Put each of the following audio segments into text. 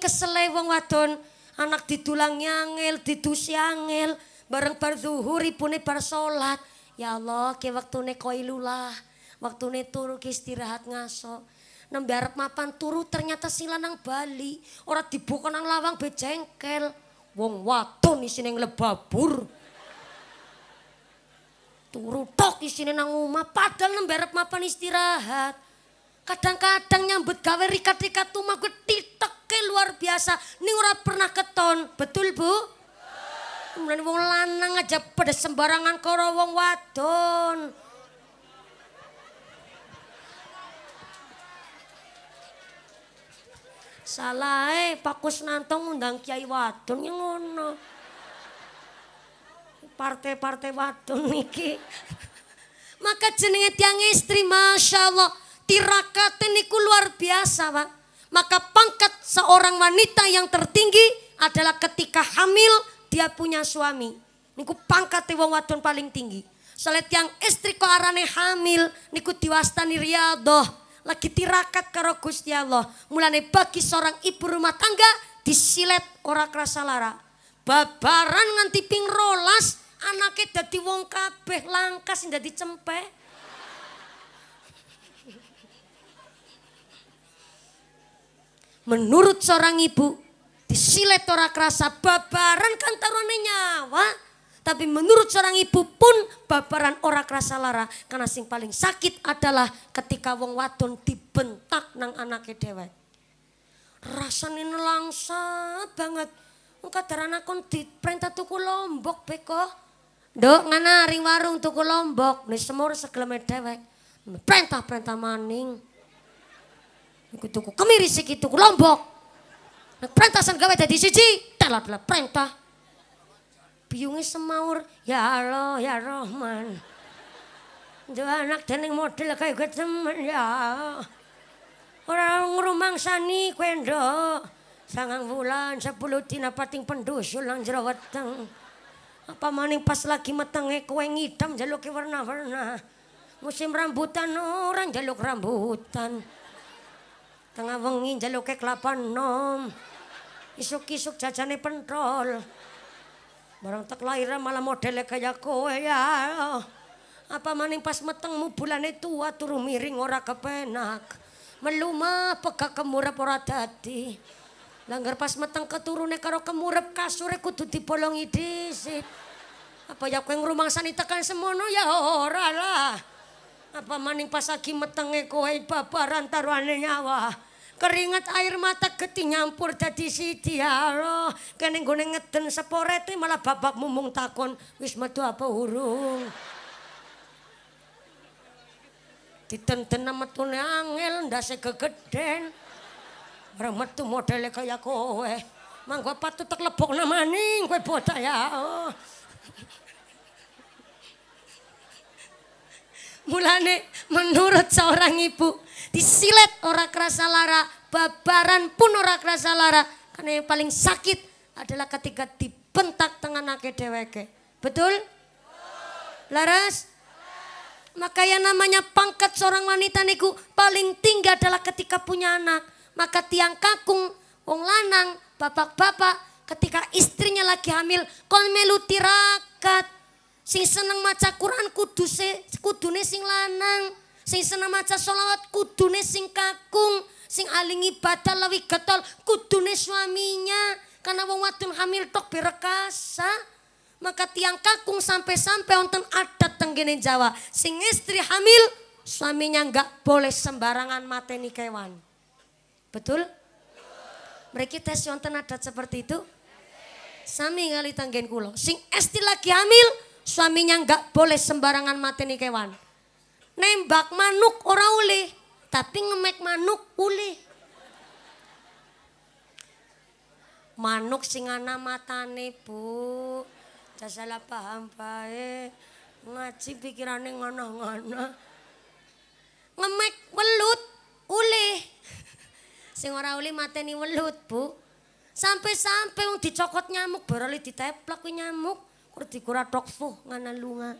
kesele wong wadon, anak didulang nyangil, didusi angil, bareng bar zuhur ibune bar salat. Ya Allah, ke waktune koilulah, waktune turu ke istirahat ngaso. Nembe arep mapan turu ternyata sila nang Bali, ora dibuka nang lawang bejengkel. Wong wadon isine nglebabur. turu tok isine nang omah padahal nembe arep mapan istirahat. Kadang-kadang nyambut gawe rikat-rikat tuh gue titek Oke luar biasa. Ini ora pernah keton. Betul bu? Mulai wong lanang aja pada sembarangan karo wong wadon. Salah eh, Pak Kusnanto ngundang Kiai Wadon yang ngono. Partai-partai wadon niki. Maka jenenge tiang istri, Masya Allah. ini ku luar biasa, Pak. Maka pangkat seorang wanita yang tertinggi adalah ketika hamil dia punya suami. Niku pangkat wong wadon paling tinggi. Soalnya yang istri ko arane hamil niku diwastani riyadhah. Lagi tirakat karo Gusti Allah. Mulane bagi seorang ibu rumah tangga disilet ora kerasa lara. Babaran nganti ping rolas anaknya dadi wong kabeh langkas dadi cempeh. menurut seorang ibu disilet ora kerasa babaran kan taruhane nyawa tapi menurut seorang ibu pun babaran ora kerasa lara karena sing paling sakit adalah ketika wong wadon dibentak nang anaknya dewa rasane nelangsa banget Engkadaran aku perintah tuku lombok beko. Dok ngana ring warung tuku lombok. Nih semur segeleme dewek. Perintah-perintah maning. Iku kemiri segitu tuku lombok. Nek gawe jadi siji, telat lah perintah. Biyunge semaur, ya Allah ya Rahman. Dua anak dening model kayak gue temen ya. Orang ngrumangsani sani kuendo. Sangang bulan, sepuluh dina pating pendusul nang jero Apa maning pas lagi metenge kowe hitam jaluke warna-warna. Musim rambutan orang jaluk rambutan. Tengah wengi njaluke kelapan nom. Isuk-isuk jajane pentol. Barang tak lahir malah modele kaya kowe ya. Apa maning pas metengmu bulane tua turu miring ora kepenak. Melumah peka kemurep ora dadi. Langgar pas meteng keturune karo kemurep kasure kudu dibolongi disit. Apa ya kowe ngrumangsani tekan semono ya ora lah. apa maning pas lagi metenge kowe babaran taruhane nyawa keringat air mata geti nyampur jadi si dialo kene gue ngeden seporete malah babak mumung takon wis metu apa urung ditenten sama tuh angel ndak segegeden orang metu modelnya kaya kowe mang gue patut tak lepok namaning kowe bodoh ya Mulane menurut seorang ibu disilet ora kerasa lara, babaran pun ora kerasa lara. Karena yang paling sakit adalah ketika dibentak tengah nake deweke. Betul? Laras? Maka yang namanya pangkat seorang wanita niku paling tinggi adalah ketika punya anak. Maka tiang kakung, wong lanang, bapak-bapak ketika istrinya lagi hamil kon melu tirakat Sing seneng maca Quran kuduse kudune sing lanang. Sing seneng maca sholawat kudune sing kakung. Sing aling ibadah lewi getol kudune suaminya. Karena wong wadon hamil tok berekasa. Maka tiang kakung sampai-sampai wonten adat tenggene Jawa. Sing istri hamil suaminya enggak boleh sembarangan mateni kewan. Betul? Mereka tes wonten adat seperti itu. Sami kali tanggen kula Sing esti lagi hamil, Suaminya nggak boleh sembarangan mateni kewan. Nembak manuk ora uli, tapi ngemek manuk uli. Manuk singana matane, Bu. jasalah paham bae. Ngaji pikirane ngono-ngono. Ngemek welut uli, Sing ora ulih mateni welut, Bu. Sampai-sampai wong dicokot nyamuk, baru diteplok nyamuk. Kurdi kura dokfuh ngana lunga.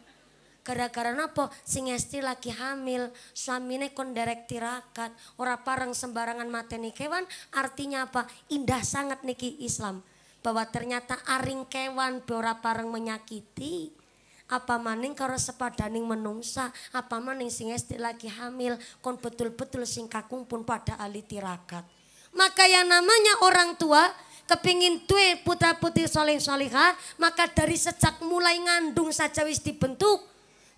Gara-gara napa sing esti lagi hamil, suamine kon derek tirakat, ora pareng sembarangan mateni kewan, artinya apa? Indah sangat niki Islam. Bahwa ternyata aring kewan ora pareng menyakiti. Apa maning karo sepadaning menungsa, apa maning sing esti lagi hamil, kon betul-betul sing kakung pun pada ahli tirakat. Maka yang namanya orang tua kepingin tue putra putri soleh soleha, maka dari sejak mulai ngandung saja wis dibentuk.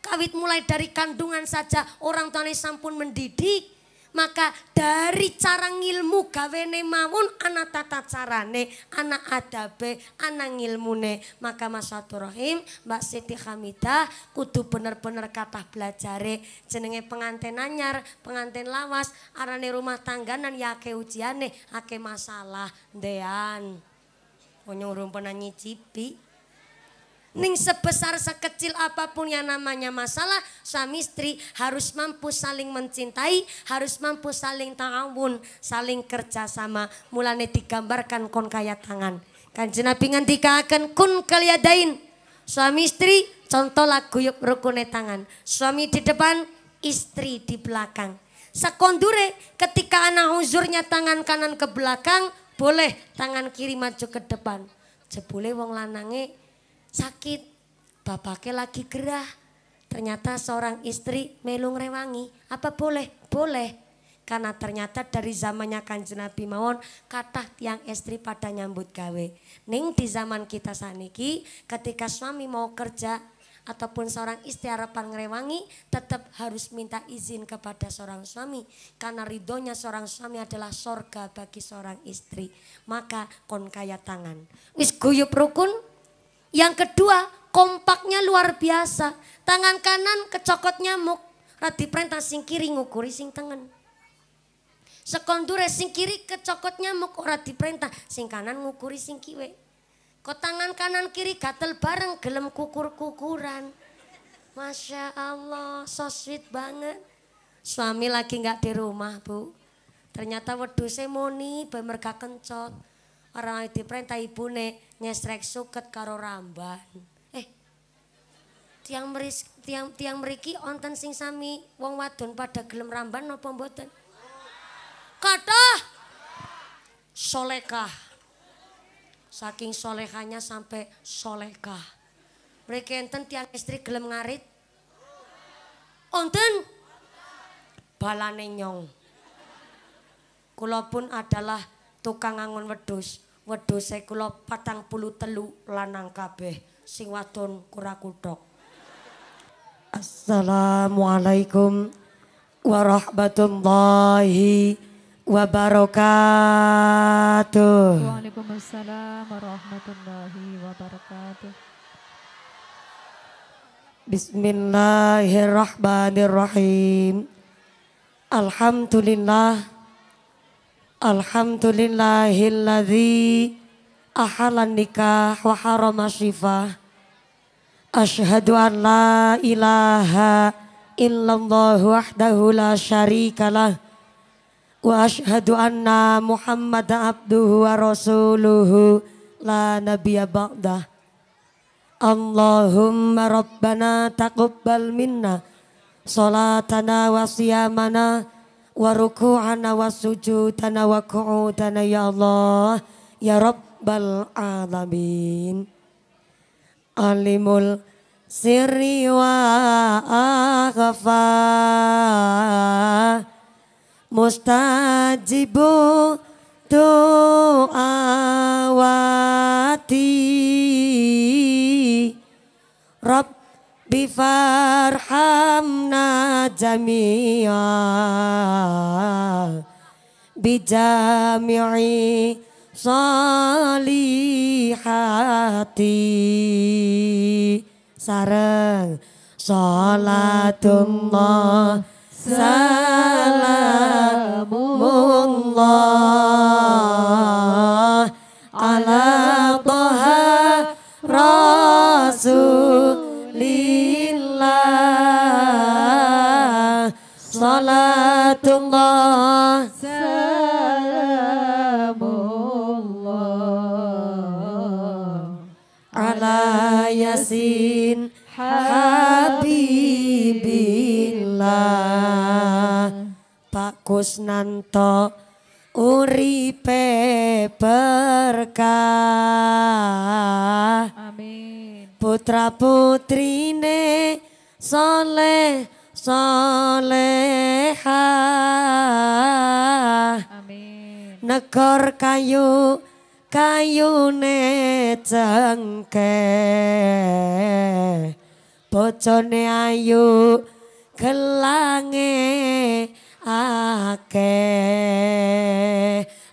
Kawit mulai dari kandungan saja orang tuanya sampun mendidik. maka dari cara ngilmu gawene mawon ana tata carane ana adabe ana ngilmune maka mas Rahim, mbak siti hamidah kudu bener-bener kata belajare jenenge pengantin anyar pengantin lawas arane rumah tangganan ya ke ujiane ake masalah dean punya rumpunan nyicipi Ning sebesar sekecil apapun yang namanya masalah, suami istri harus mampu saling mencintai, harus mampu saling ta'awun, saling kerjasama. Mulane digambarkan kon kaya tangan. kan jenabi Nabi ngandikaken kun dain Suami istri contoh lagu yuk rukune tangan. Suami di depan, istri di belakang. Sekondure ketika anak uzurnya tangan kanan ke belakang, boleh tangan kiri maju ke depan. Jebule wong lanange sakit, bapaknya lagi gerah. Ternyata seorang istri melung rewangi Apa boleh? Boleh. Karena ternyata dari zamannya kanjeng Nabi Mawon kata yang istri pada nyambut gawe. Ning di zaman kita saniki ketika suami mau kerja ataupun seorang istri harapan ngerewangi tetap harus minta izin kepada seorang suami karena ridhonya seorang suami adalah sorga bagi seorang istri maka kon kaya tangan wis guyup rukun yang kedua, kompaknya luar biasa. Tangan kanan kecokot nyamuk. Rati perintah sing kiri ngukuri sing tengen. Sekondure sing kiri kecokot nyamuk ora diperintah, sing kanan ngukuri sing kiwe. Kok tangan kanan kiri gatel bareng gelem kukur-kukuran. Masya Allah, so sweet banget. Suami lagi nggak di rumah, Bu. Ternyata wedhuse moni bemerga kencot orang lagi diperintah ne nyestrek suket karo ramban. Eh. Tiang meris tiang tiang meriki onten sing sami wong wadon pada gelem ramban napa mboten? kata solekah. Saking solekahnya sampai solekah. Mereka enten tiang istri gelem ngarit. Onten balane nyong. Kula pun adalah tukang angon wedhus. saya kula telu lanang kabeh, sing wadon kura kuthok. Assalamualaikum warahmatullahi wabarakatuh. Waalaikumsalam warahmatullahi wabarakatuh. Bismillahirrahmanirrahim. Alhamdulillah Alhamdulillahilladzi ahalan nikah wa harama syifah. Ashadu an la ilaha illallah wahdahu la syarikalah. Wa ashadu anna Muhammad abduhu wa rasuluhu la nabiya ba'dah. Allahumma rabbana taqubbal minna salatana wa siyamana wa ruku'ana wa sujudana wa ku'udana ya Allah ya Rabbal Alamin Alimul sirri wa akhfa mustajibu wati Rabb Bifarhamna jami'a bijami'i salihati sareng salatullah salamullah ala toha rasul Salatullah Salamullah Ala Yasin Habibillah Pak Kusnanto Uripe berkah Amin Putra putrine soleh soleha Amin. negor kayu kayu ne cengke bocone ayu gelange ake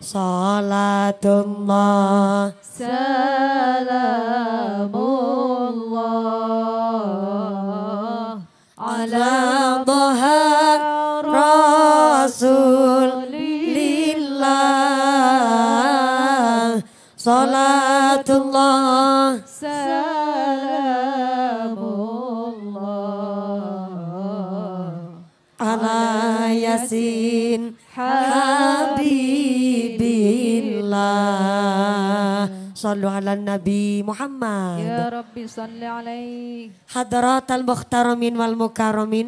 salatullah salamullah ala dhahar Rasulillah Salatullah صلوا على النبي محمد يا alaihi. Hadrat al حضرات wal والمكرمين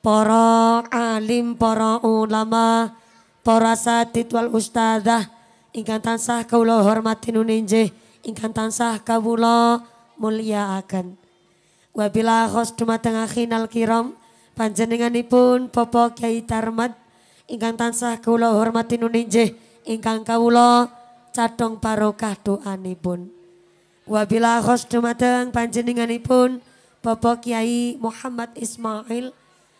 para alim, para ulama, para satid wal ustadzah ingkang tansah kawula hormati nuninjih ingkang tansah kawula mulyaaken. Wabila khos tengah akhinal kiram panjenenganipun Bapak Kyai Tarmat ingkang tansah kawula hormati nuninjih ingkang kawula cadhong barokah doanipun. Wabila khos dumateng pun, Bapak Kiai Muhammad Ismail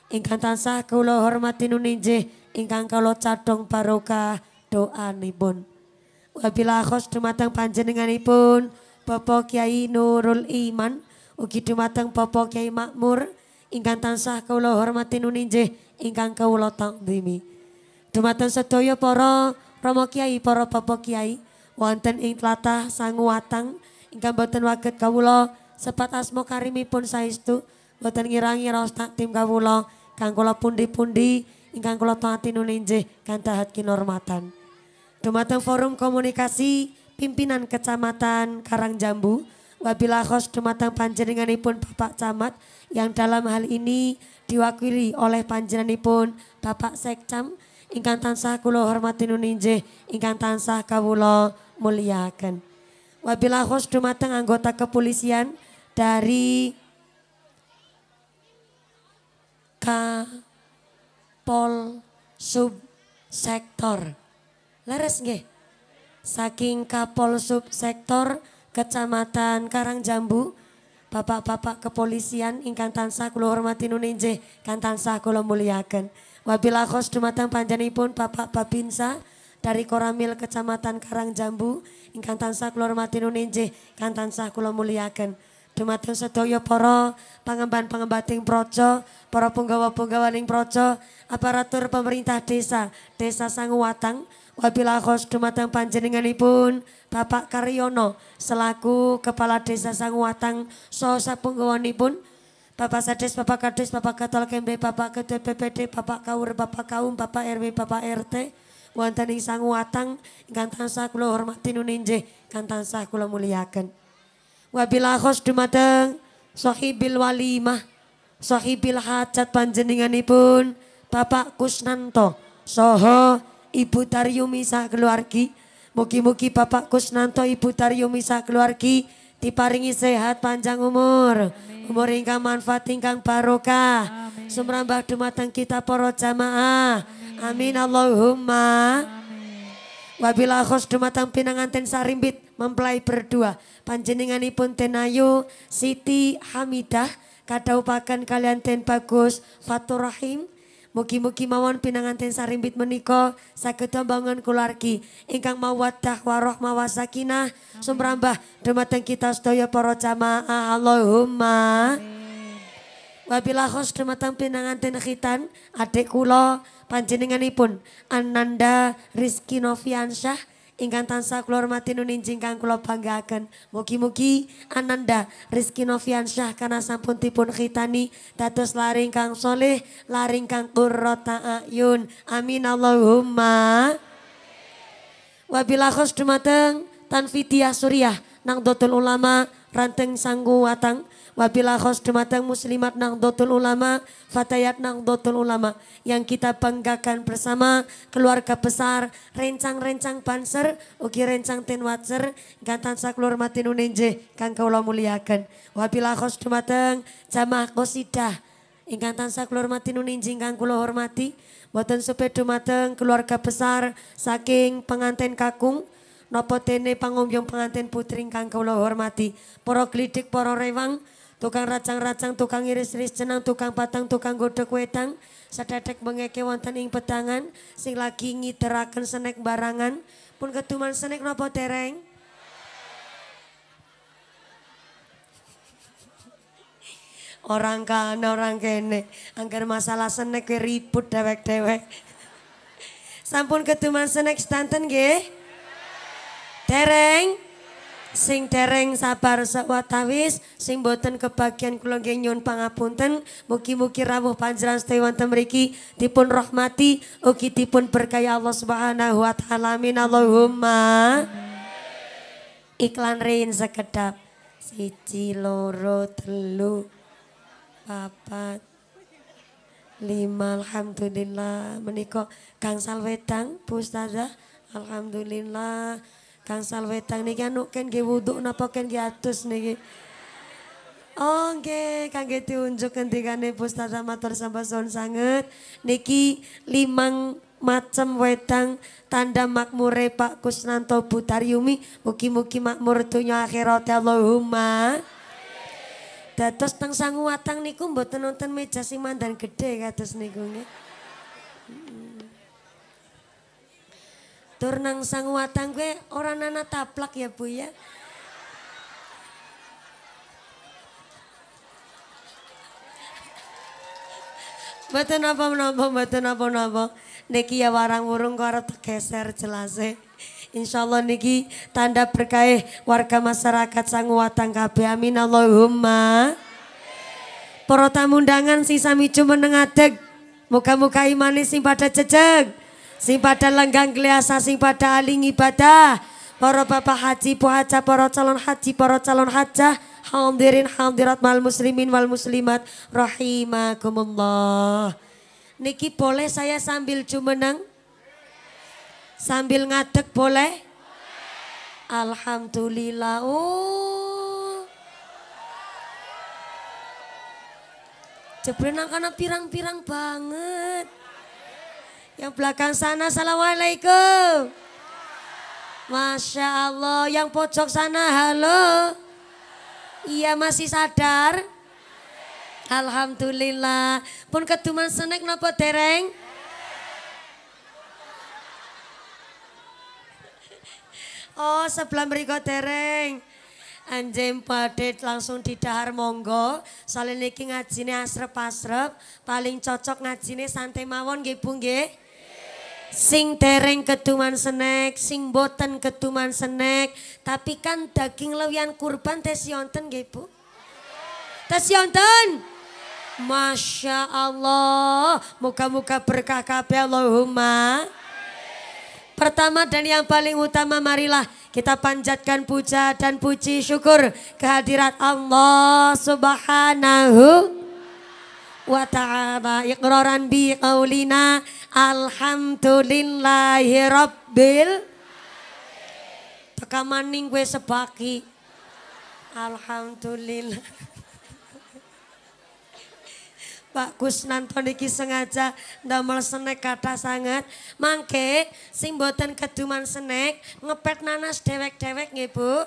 ingkang tansah kula hormati nuninjih ingkang kala cadhong barokah doanipun. Wabila khos dumateng pun, Bapak Kiai Nurul Iman ugi dumateng Bapak Kiai Makmur ingkang tansah kula hormati nuninjih ingkang kawula takdimi. Dumateng sedaya para Romo Kiai poro Bapak Kiai wonten ing tlatah Watang, ingkang boten waget kawula sepat Karimi pun saistu, boten ngirangi raos Tim kawula kang kula pundi-pundi ingkang kula Nuninje, Kang kantahat kinormatan. Dumateng forum komunikasi pimpinan Kecamatan Karangjambu wabila khos dumateng panjenenganipun Bapak Camat yang dalam hal ini diwakili oleh panjenenganipun Bapak Sekcam ingkang tansah kula hormati nuninjih ingkang tansah kawula mulyakaken Wabilah khos dumateng anggota kepolisian dari Kapol Sektor Leres nggih. Saking Kapol Sektor Kecamatan Karangjambu, Bapak-bapak kepolisian ingkang tansah kula hormati nuninjih, kan tansah muliakan. Wabila khos dumateng panjenipun Bapak Babinsa dari Koramil Kecamatan Karangjambu ingkang tansah kula hormati nuninjih ingkang tansah kula muliaken. Dumateng sedaya para pangemban-pangembating praja, para punggawa ning projo aparatur pemerintah desa, Desa Sanguwatang, Wabila khos dumateng panjenenganipun Bapak Karyono selaku Kepala Desa Sanguwatang so pun. Bapak Sades, Bapak Kades, Bapak Katol Kembe, Bapak Ketua PPD, Bapak Kaur, Bapak Kaum, Bapak RW, Bapak RT, wonten ing watang, ingkang sah kula hormati nuninje, ingkang sah kula Muliakan. Wabilah khos dumateng sohibil walimah, sohibil hajat panjenenganipun Bapak Kusnanto Soho, Ibu Taryumi keluargi. Muki Muki Bapak Kusnanto Ibu Taryumi keluargi diparingi sehat panjang umur umur ingkang manfaat ingkang barokah. Sumrambah dumateng kita para jamaah. Amin, Amin Allahumma. Wabila khos dumateng pinanganten sarimbit mempelai berdua. Panjenenganipun tenayu Siti Hamidah kadaupakan kalian ten bagus Rahim. Mugi-mugi mawon pinanganten sarimbit menika saged bangun kulargi ingkang mawaddah warahmah wasakinah sumrambah dumateng kita sedaya para jamaah Allahumma. Wabilah khos dumateng pinanganten khitan adik kula panjenenganipun Ananda Rizki Noviansyah ingkang tansah kula hormati nuninjing kang kula banggaken Mugi-mugi Ananda Rizki Noviansyah kana sampun tipun khitani dados laring kang soleh, laring kang qurrota ayun. Amin Allahumma. Wabila khos dumateng Tanfidiah Suriah nang dotul ulama ranteng sanggu watang Wabila dematang muslimat nang dotul Ulama, Fatayat nang dotul Ulama. Yang kita banggakan bersama keluarga besar, rencang-rencang panser, ugi rencang ten watser, gatan saklur matin unenje, kang kaulah muliakan. Wabila dematang jamah kosidah, ingkang tansah kula hormati nuninji kang kula hormati boten sepedo mateng keluarga besar saking pengantin kakung napa dene pangombyong pengantin putri ingkang kula hormati para glidik para rewang tukang racang-racang, tukang iris-iris cenang, tukang patang, tukang godhog wetang, sadhedhek bengeke wonten ing petangan, sing lagi ngideraken senek barangan, pun ketuman senek nopo tereng? Orang kana orang kene, angger masalah senek ribut dewek-dewek. Sampun ketuman senek stanten nggih? Tereng. Sing dereng sabar sawatawis, sing boten kebagian kula nggih nyuwun pangapunten, mugi-mugi rawuh panjenengan sedaya wonten mriki dipun rahmati, ugi dipun berkahi Allah Subhanahu wa taala. Amin Allahumma. Iklan rein sekedap. Siji loro telu papat lima alhamdulillah menika gangsal wedang Bu Ustazah alhamdulillah Kang Salwetang niki anu ken nggih wudhu napa ken nggih atus niki. Oh nggih kangge diunjuk ngendikane Pustada matur sampun sanget niki limang macem wedang tanda makmure Pak Kusnanto Butaryumi mugi-mugi makmur donya akhirat ya Allahumma. Dados teng tangsangu watang niku mboten nonton meja sing mandan gede kados niku nggih. Tur nang sang watang gue orang nana taplak ya bu ya. Mboten apa menapa, mboten apa menapa. Niki ya warang wurung karo tergeser jelase. Insyaallah niki tanda berkah warga masyarakat sang Watang kabeh. Amin Allahumma. Para tamu undangan sisa sami cuma muka Muka-muka imanis sing pada jejeg sing pada lenggang gliasa sing pada aling ibadah para bapak haji haja para calon haji para calon haja hadirin hadirat mal muslimin wal muslimat rahimakumullah niki boleh saya sambil jumeneng sambil ngadeg boleh Alhamdulillah oh Jebrenang karena pirang-pirang banget yang belakang sana assalamualaikum. Masya Allah. Yang pojok sana halo. Iya masih sadar. Alhamdulillah. Pun keduman senek nopo dereng. Oh sebelah mereka dereng. Anjing padet langsung di dahar monggo. Soalnya ini ngajine asrep-asrep. Paling cocok ngajine santai mawon gipung, gipung. Sing tereng keduman senek, sing boten keduman senek, tapi kan daging lewian kurban tes yonten gak Bu? Tes yonten? Masya Allah, muka-muka berkah kabe Allahumma. Pertama dan yang paling utama marilah kita panjatkan puja dan puji syukur kehadirat Allah Subhanahu wa ta'ala iqraran bi qawlina alhamdulillahi rabbil teka maning gue sebaki alhamdulillah Pak Kusnanton iki sengaja ndamel senek kata sangat. Mangke sing boten keduman senek ngepet nanas dewek-dewek nggih Bu.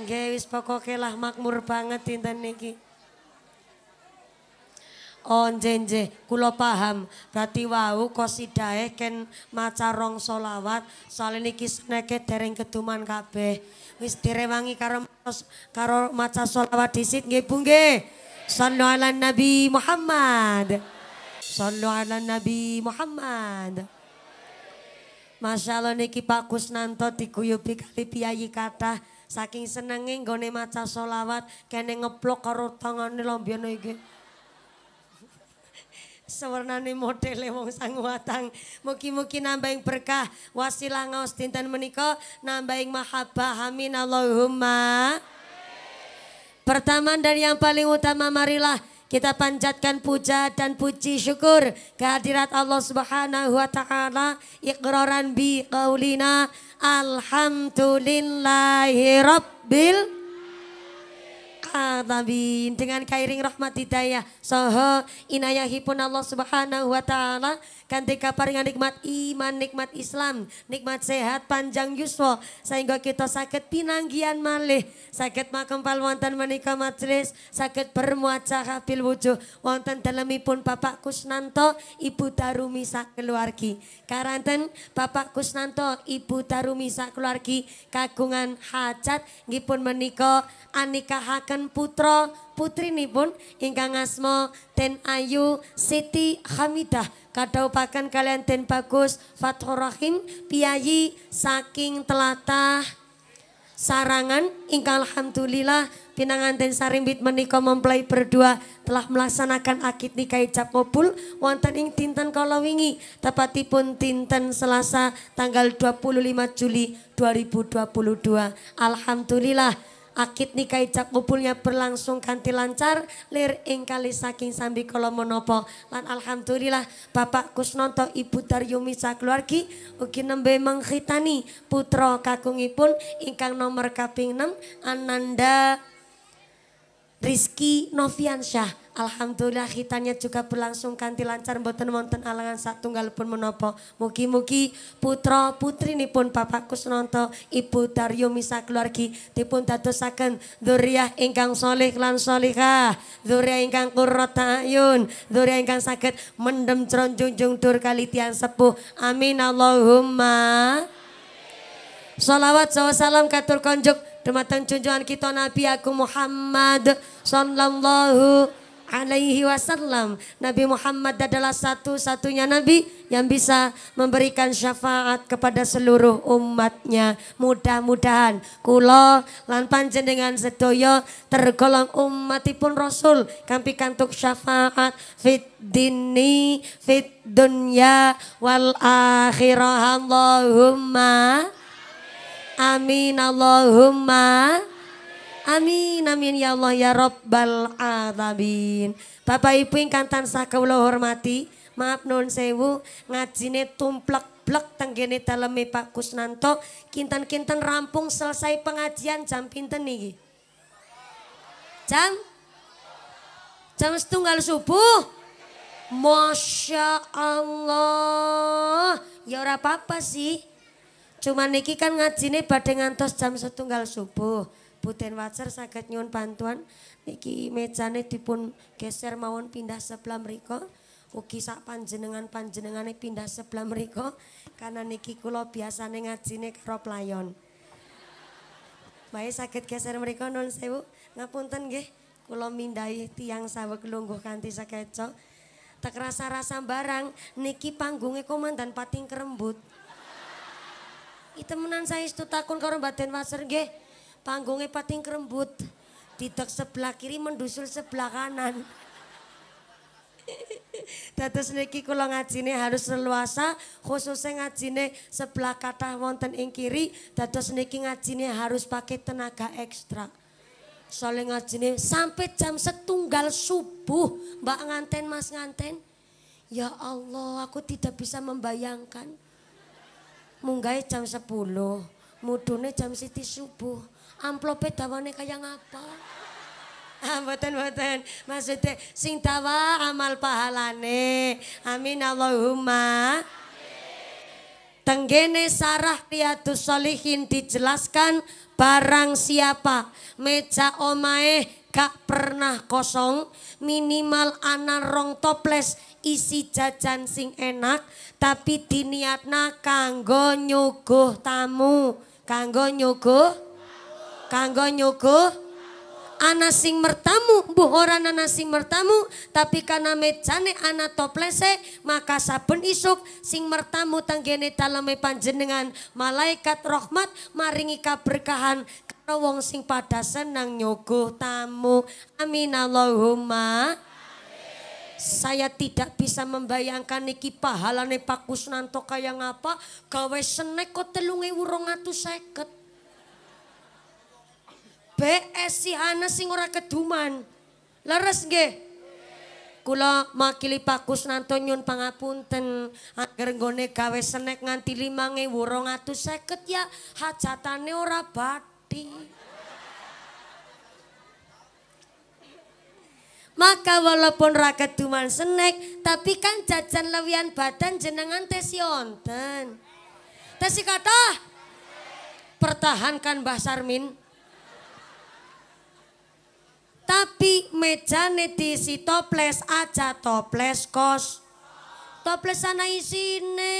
Nggih wis lah makmur banget dinten niki. Oh, njenje, kula paham. Berarti wau kosidae ken maca rong solawat, soalnya ini kisneke dereng keduman kabeh. Wis direwangi karo, karo maca solawat disit, nge bungge. Sallu ala Nabi Muhammad. Sallu ala Nabi Muhammad. Masya Allah niki Pak Kusnanto diguyubi kali biayi kata saking senenge nggone maca solawat kene ngeplok karo tangane lombiane iki. Gitu. Sewernane modele wong sanguatang. Mugi-mugi nambahin berkah wasilah ngaos dinten menika nambahin mahabbah amin Allahumma. Pertama dan yang paling utama marilah kita panjatkan puja dan puji syukur kehadirat Allah Subhanahu wa taala iqraran bi qaulina alhamdulillahi rabbil katabin dengan kairing rahmat hidayah soho inayahipun Allah subhanahu wa ta'ala Kanthi kaparingan nikmat iman, nikmat Islam, nikmat sehat panjang yuswa sehingga kita sakit pinanggian malih, sakit makempal wonten menikah majlis, sakit bermuaca hafil wujuh wonten dalemipun Bapak Kusnanto, Ibu Darumi sakeluargi. Karanten Bapak Kusnanto, Ibu Darumi sakeluargi kagungan hajat ngipun menikah Anika anikahaken putra putri pun ingkang ngasmo Ten Ayu Siti Hamidah upakan kalian Ten Bagus Fathur Rahim piyayi saking telatah sarangan ingkang alhamdulillah pinangan ten sarimbit menikah mempelai berdua telah melaksanakan akid nikah ijab kabul wonten ing dinten kala wingi tepatipun dinten Selasa tanggal 25 Juli 2022 alhamdulillah akit nikah ijab kubulnya berlangsung kanti lancar lir ing kali saking sambi kala menapa lan alhamdulillah Bapak Kusnanto Ibu Daryumi sakeluargi ugi nembe menghitani putra kakungipun ingkang nomor kaping 6 Ananda Rizky Noviansyah. Alhamdulillah hitanya juga berlangsung kanti lancar mboten wonten alangan satunggal pun menopo. Mugi-mugi putra putri nipun Bapak Kusnanto, Ibu Daryo misa keluargi dipun saken dzurriah ingkang solih lan solihah, dzurriah ingkang qurrat ta'ayun, dzurriah ingkang sakit mendem junjung dur kali tiang sepuh. Amin Allahumma. Salawat salam katur konjuk Dumateng junjungan kita Nabi aku Muhammad sallallahu alaihi wasallam. Nabi Muhammad adalah satu-satunya nabi yang bisa memberikan syafaat kepada seluruh umatnya. Mudah-mudahan kula lan panjenengan sedaya tergolong umatipun Rasul kampi kantuk syafaat fit dini fit dunya wal akhirah Allahumma Amin Allahumma. Amin amin ya Allah ya Rabbal alamin. Bapak Ibu ingkang tansah kawula hormati, maaf non sewu ngajine tumplek blek tenggene dalemi Pak Kusnanto kintan kintan rampung selesai pengajian jam pinten nih Jam jam setunggal subuh. Masya Allah, ya ora apa-apa sih. Cuma niki kan ngaji nih badhe ngantos jam setunggal subuh. Buten Wacer sakit nyuwun bantuan niki mejane dipun geser mawon pindah sebelah mereka Ugi sak panjenengan panjenengane pindah sebelah mereka karena niki kula biasa nengaji nih playon. baik sakit geser mereka non sewu. Ngapunten nggih, kula mindhahi sawe sawek lungguh kanthi cok. Tak rasa-rasa barang niki panggungnya komandan pating kerembut temenan saya itu takun karo Mbak Denwasser nggih. Panggungnya pating kerembut. Didek sebelah kiri mendusul sebelah kanan. Dados niki kula ngajine harus leluasa, khususnya ngajine sebelah kathah wonten ing kiri, dados niki ngajine harus pakai tenaga ekstra. Soalnya ngajine sampai jam setunggal subuh, Mbak nganten Mas nganten. Ya Allah, aku tidak bisa membayangkan Munggai jam 10, mudune jam siti subuh. Amplope dawane kaya ngapa? Ah, mboten mboten. Maksudnya sing dawa amal pahalane. Amin Allahumma. Tenggene sarah riyadus solihin dijelaskan barang siapa meja omae gak pernah kosong minimal ana rong toples isi jajan sing enak tapi diniatna kanggo nyuguh tamu kanggo nyuguh kanggo nyuguh ana sing mertamu mbuh ora ana sing mertamu tapi karena mejane ana toplese maka saben isuk sing mertamu tanggene daleme panjenengan malaikat rahmat maringi kaberkahan karo wong sing padasan senang nyuguh tamu. Amin Allahumma. Saya tidak bisa membayangkan iki pahalane Pak Kusnanto kaya ngapa gawe senek kok telung ewu rong seket. BS si Hana sing ora keduman. Leres nggih? Kula makili Pak Kusnanto nyun pangapunten agar gone gawe senek nganti seket ya hajatane ora bat mati. Maka walaupun raket duman senek, tapi kan jajan lewian badan jenengan tesi onten. Tesi kata, pertahankan Mbah Sarmin. Tapi meja di si toples aja toples kos. Toples toplesane isine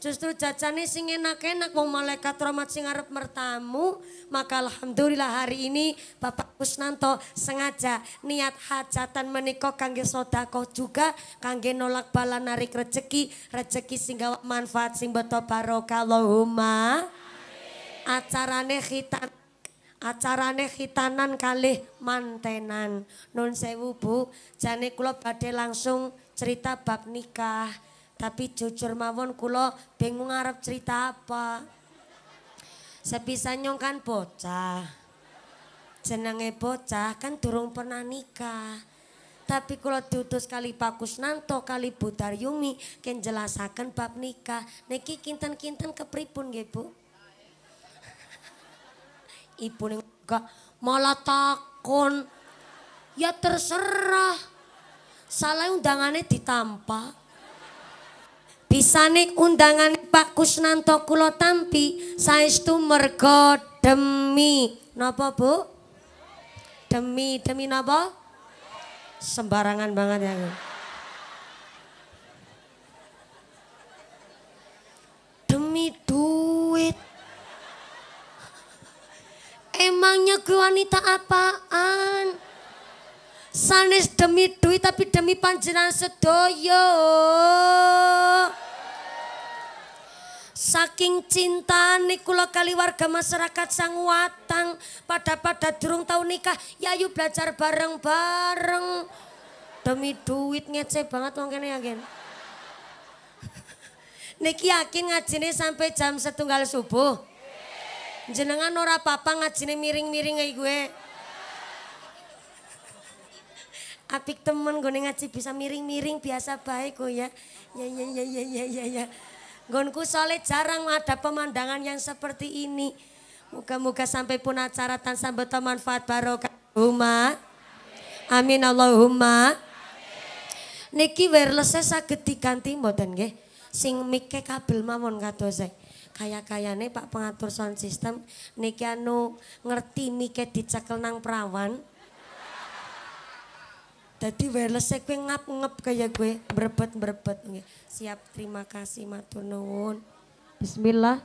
justru jajane sing enak-enak wong malaikat rahmat sing arep mertamu maka alhamdulillah hari ini Bapak Kusnanto sengaja niat hajatan menika kangge sodako juga kangge nolak bala narik rezeki rezeki sing gawa manfaat sing beto barokallahumma acarane khitan acarane khitanan kalih mantenan nun sewu Bu jane kula badhe langsung cerita bab nikah. Tapi jujur mawon kulo bingung ngarep cerita apa. Sepisanya kan bocah. Jenenge bocah kan durung pernah nikah. Tapi kalau diutus kali Pak nanto kali putar Yumi, kan jelasakan bab nikah. Niki kinten-kinten kepripun nggih Bu? Ibu ini enggak malah takon. Ya terserah. Salah undangannya ditampa. nih undangan Pak Kusnanto kulo tampi itu mergo demi napa Bu? Demi demi napa? Sembarangan banget ya. Demi duit. Emangnya gue wanita apaan? sanes demi duit tapi demi panjenengan sedoyo saking cinta nikula kali warga masyarakat sang watang pada pada durung tau nikah ya yuk belajar bareng-bareng demi duit ngece banget wong kene yakin Niki yakin ngajine sampai jam setunggal subuh. Jenengan ora papa ngajine miring-miring kayak gue. apik temen gue ngaji bisa miring-miring biasa baik kok oh ya. Ya ya ya ya ya ya ya. Gonku soleh jarang ada pemandangan yang seperti ini. Muka-muka sampai pun acara tansah betul manfaat barokah. Huma. Amin Allahumma. Niki wireless saged diganti mboten nggih. Sing mikke kabel mawon Kayak Kaya-kayane Pak pengatur sound system niki anu ngerti mikke dicekel nang perawan. Tadi wireless saya kue ngap ngap kayak kue berpet berpet nggih. Siap, terima kasih matur nuwun. Bismillah.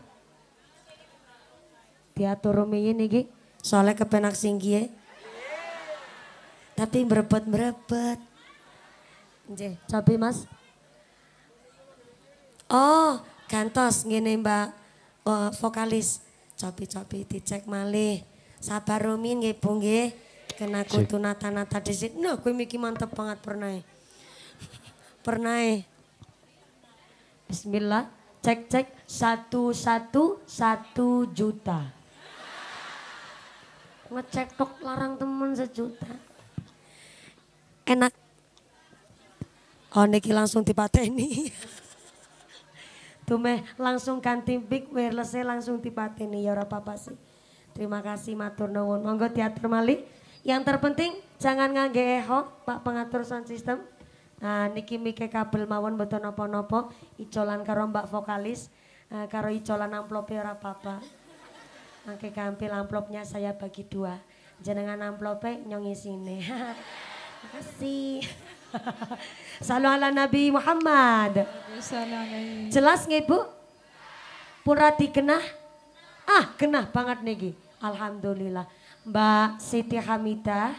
Diatur rumiyin iki. Soalnya kepenak singgi Tapi berpet berpet. Nggih, tapi Mas. Oh, gantos ngene Mbak oh, vokalis. Copi-copi dicek malih. Sabar rumiyin nggih punggih. Kena aku tuh nata-nata di sini. Nah, gue miki mantep banget pernah. Pernah. Bismillah. Cek cek satu satu satu juta. Ngecek tok larang temen sejuta. Enak. Oh niki langsung dipateni. Tumeh langsung ganti big wirelessnya langsung dipateni ya ora apa-apa sih. Terima kasih matur nuwun. Monggo diatur malih. Yang terpenting jangan ngangge eho Pak pengatur sound system. Nah niki mike kabel mawon beton nopo-nopo icolan karo Mbak vokalis uh, karo icolan amplopnya ora apa-apa. Mangke kampil amplopnya saya bagi dua. Jenengan amplopnya nyongi sini. Makasih. Salam ala Nabi Muhammad. Jelas nggih Bu? Pura dikenah? Ah, kenah banget niki. Alhamdulillah. Mbak Siti Hamidah,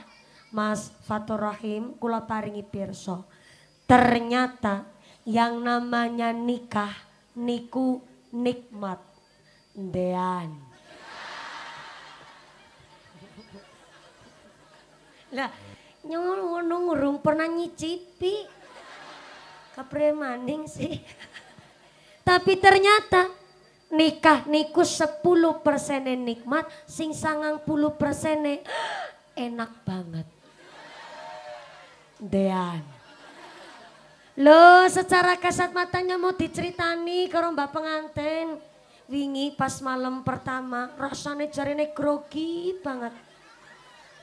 Mas Fatur Rahim, kula paringi Pirso. Ternyata yang namanya nikah niku nikmat. Ndean. Lah, nyuwun ngurung pernah nyicipi. Kapremaning sih. Tapi ternyata nikah niku 10 persen nikmat, sing sangang puluh persen enak banget. Dean. Loh secara kasat matanya mau diceritani karo mbak pengantin. Wingi pas malam pertama rasanya jarene grogi banget.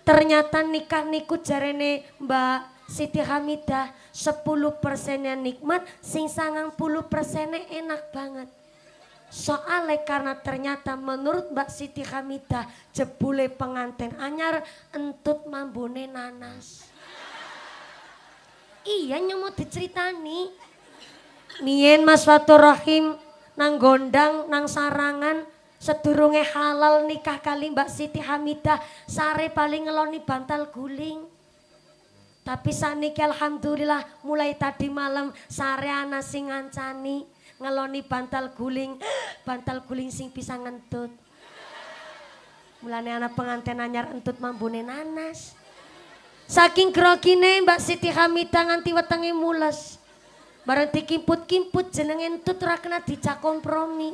Ternyata nikah niku jarene mbak Siti Hamidah sepuluh persennya nikmat, sing sangang puluh persennya enak banget. Soale karena ternyata menurut Mbak Siti Hamidah jebule pengantin anyar entut mambune nanas. iya nyomot diceritani. Nien Mas Faturrahim nang gondang nang sarangan sedurunge halal nikah kali Mbak Siti Hamidah sare paling ngeloni bantal guling. Tapi saniki alhamdulillah mulai tadi malam sare ana sing ngancani ngeloni bantal guling, bantal guling sing bisa ngentut. Mulane anak pengantin anyar entut mambune nanas. Saking krokine Mbak Siti Hamidah nganti wetenge mules. Bareng dikimput-kimput jeneng entut ora kena dicakompromi.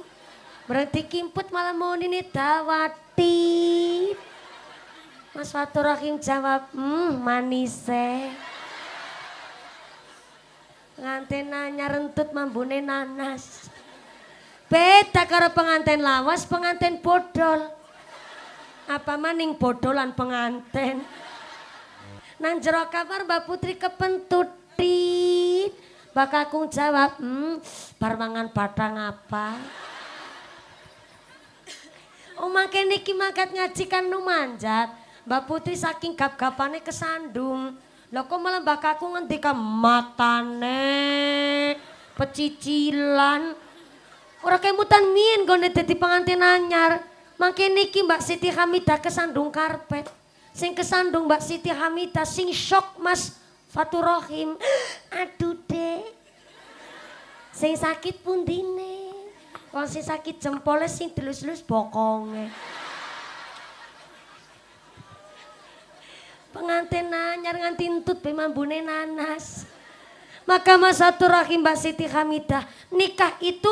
Bareng dikimput malah mau nini dawati. Mas Fatur Rahim jawab, hmm manis eh. Nganten nanya rentut mambune nanas. Beda karo pengantin lawas, pengantin bodol. Apa maning bodolan pengantin? Nang jero kamar Mbak Putri kepentutin. Mbak Kakung jawab, hmm, bar mangan apa? Omah kene iki mangkat ngaji kan numanjat. Mbak Putri saking gap-gapane kesandung. Lah kok malah mbak kaku ngendika matane pecicilan. Ora kemutan mien gone dadi pengantin anyar. makin niki Mbak Siti Hamidah kesandung karpet. Sing kesandung Mbak Siti Hamidah sing shock Mas Faturohim. Aduh deh. Sing sakit pundine. kalau sing sakit jempole sing telus delus bokonge. pengantin nanyar ngantin tut pemambune nanas. Maka satu rahim Mbak Siti Hamidah, nikah itu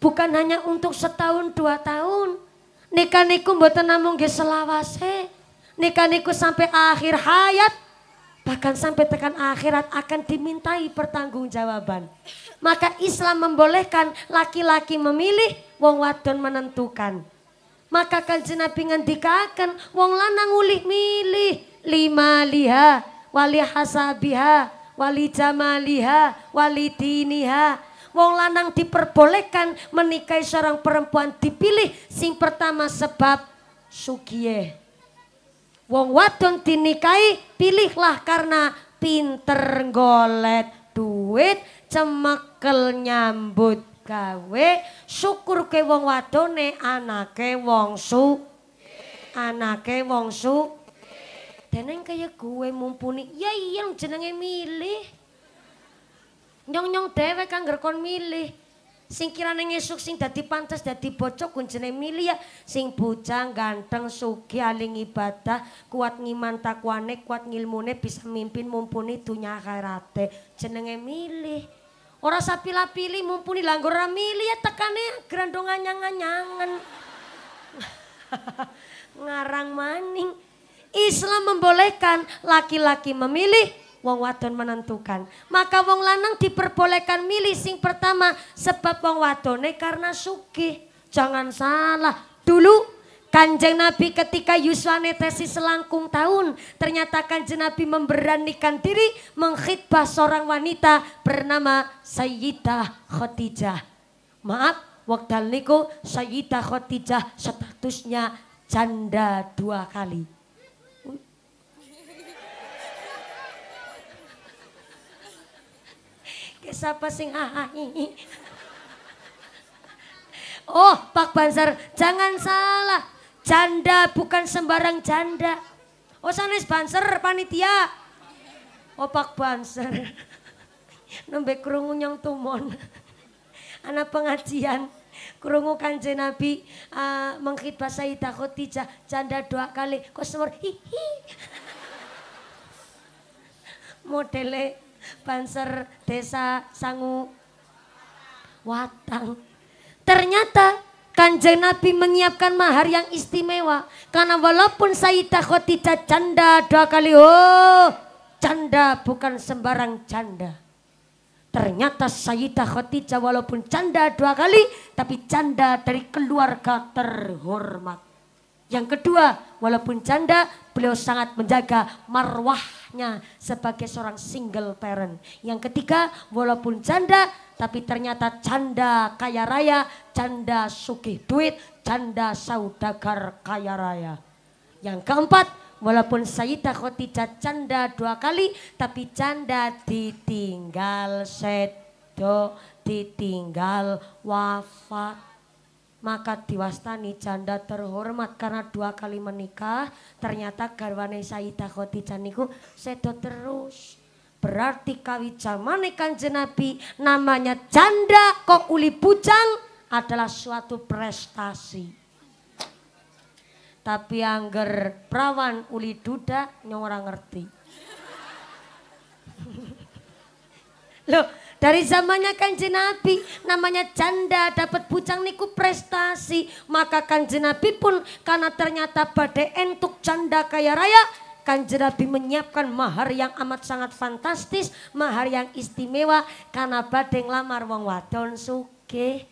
bukan hanya untuk setahun dua tahun. Nikah niku mboten namung nggih selawase. Nikah niku sampai akhir hayat bahkan sampai tekan akhirat akan dimintai pertanggungjawaban. Maka Islam membolehkan laki-laki memilih, wong wadon menentukan. Maka kanjeng Nabi ngendikaken wong lanang ulih milih, lima liha wali hasabiha wali jamaliha wali diniha Wong lanang diperbolehkan menikahi seorang perempuan dipilih sing pertama sebab sugie. Wong wadon dinikahi pilihlah karena pinter golet duit cemekel nyambut gawe syukur ke wong wadone anake wong su anake wong su Deneng kaya gue mumpuni. Ya iya jenenge milih. Nyong-nyong dewe kang kon milih. Sing kirane ngesuk sing dadi pantas dadi bocok kunjene milih ya. Sing bujang ganteng suki aling ibadah, kuat ngiman takwane, kuat ngilmune bisa mimpin mumpuni dunya akhirate. Jenenge milih. Ora sapila pilih mumpuni langgur ora milih ya tekane grandongan nyang nyangan Ngarang maning. Islam membolehkan laki-laki memilih, wong wadon menentukan. Maka wong lanang diperbolehkan milih sing pertama sebab wong wadone karena suki Jangan salah, dulu Kanjeng Nabi ketika Yuswa netesi selangkung tahun, ternyata Kanjeng Nabi memberanikan diri mengkhidbah seorang wanita bernama Sayyidah Khadijah. Maaf, waktu niku Sayyidah Khadijah statusnya janda dua kali. Ki sapa sing ahai? Oh, Pak Banser, jangan salah. Janda bukan sembarang janda. Oh, sanes Banser panitia. Oh, Pak Banser. Nombek kerungu nyong tumon. Anak pengajian Kerungu kanje Nabi uh, eh, mengkhidbah Sayyidah khotija. janda dua kali kok semur hihi modele Banser Desa Sangu Watang. Ternyata Kanjeng Nabi menyiapkan mahar yang istimewa. Karena walaupun Sayyidah Khadijah canda dua kali, oh canda bukan sembarang canda. Ternyata Sayyidah Khadijah walaupun canda dua kali, tapi canda dari keluarga terhormat. Yang kedua, walaupun canda, beliau sangat menjaga marwah susahnya sebagai seorang single parent. Yang ketiga, walaupun janda, tapi ternyata janda kaya raya, janda sugih duit, janda saudagar kaya raya. Yang keempat, walaupun Sayyidah Khotijah janda dua kali, tapi janda ditinggal sedo, ditinggal wafat maka diwastani janda terhormat karena dua kali menikah ternyata garwane Sayyidah Khadijah niku sedo terus berarti kawijamane Kanjeng Nabi namanya janda kok uli pucang adalah suatu prestasi tapi angger prawan uli duda nyong ngerti Loh, dari zamannya kanji Nabi namanya janda dapat bujang niku prestasi. Maka kanji Nabi pun karena ternyata badai entuk janda kaya raya. Kanji Nabi menyiapkan mahar yang amat sangat fantastis, mahar yang istimewa karena badai lamar wong wadon suke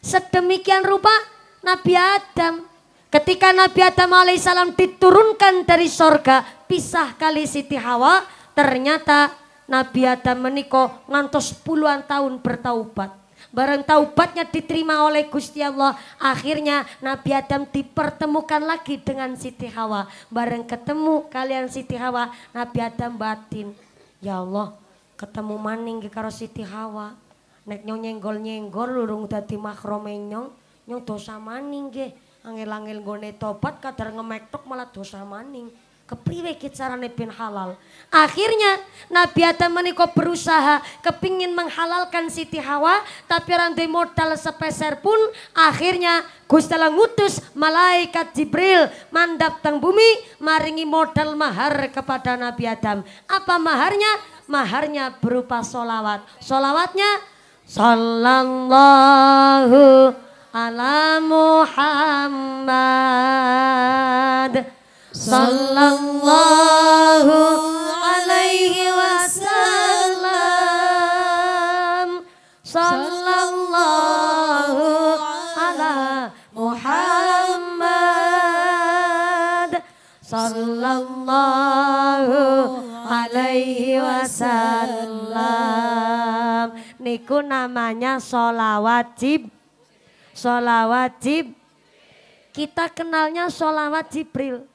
Sedemikian rupa Nabi Adam Ketika Nabi Adam alaihissalam diturunkan dari sorga, pisah kali Siti Hawa, ternyata Nabi Adam meniko ngantos puluhan tahun bertaubat. bareng taubatnya diterima oleh Gusti Allah, akhirnya Nabi Adam dipertemukan lagi dengan Siti Hawa. bareng ketemu kalian Siti Hawa, Nabi Adam batin. Ya Allah, ketemu maning ke karo Siti Hawa. Nek nyong nyenggol-nyenggol lurung dadi makrome nyong, nyong dosa maning ke, Angel-angel gone tobat kadar ngemek tok malah dosa maning kepriwe carane ben halal. Akhirnya Nabi Adam menikah berusaha kepingin menghalalkan Siti Hawa tapi orang modal sepeser pun akhirnya Gusti Allah ngutus malaikat Jibril mandap tang bumi maringi modal mahar kepada Nabi Adam. Apa maharnya? Maharnya berupa solawat. Solawatnya Sallallahu ala Muhammad sallallahu alaihi wasallam sallallahu ala Muhammad sallallahu alaihi wasallam niku namanya sholawat jib sholawat jib kita kenalnya sholawat Jibril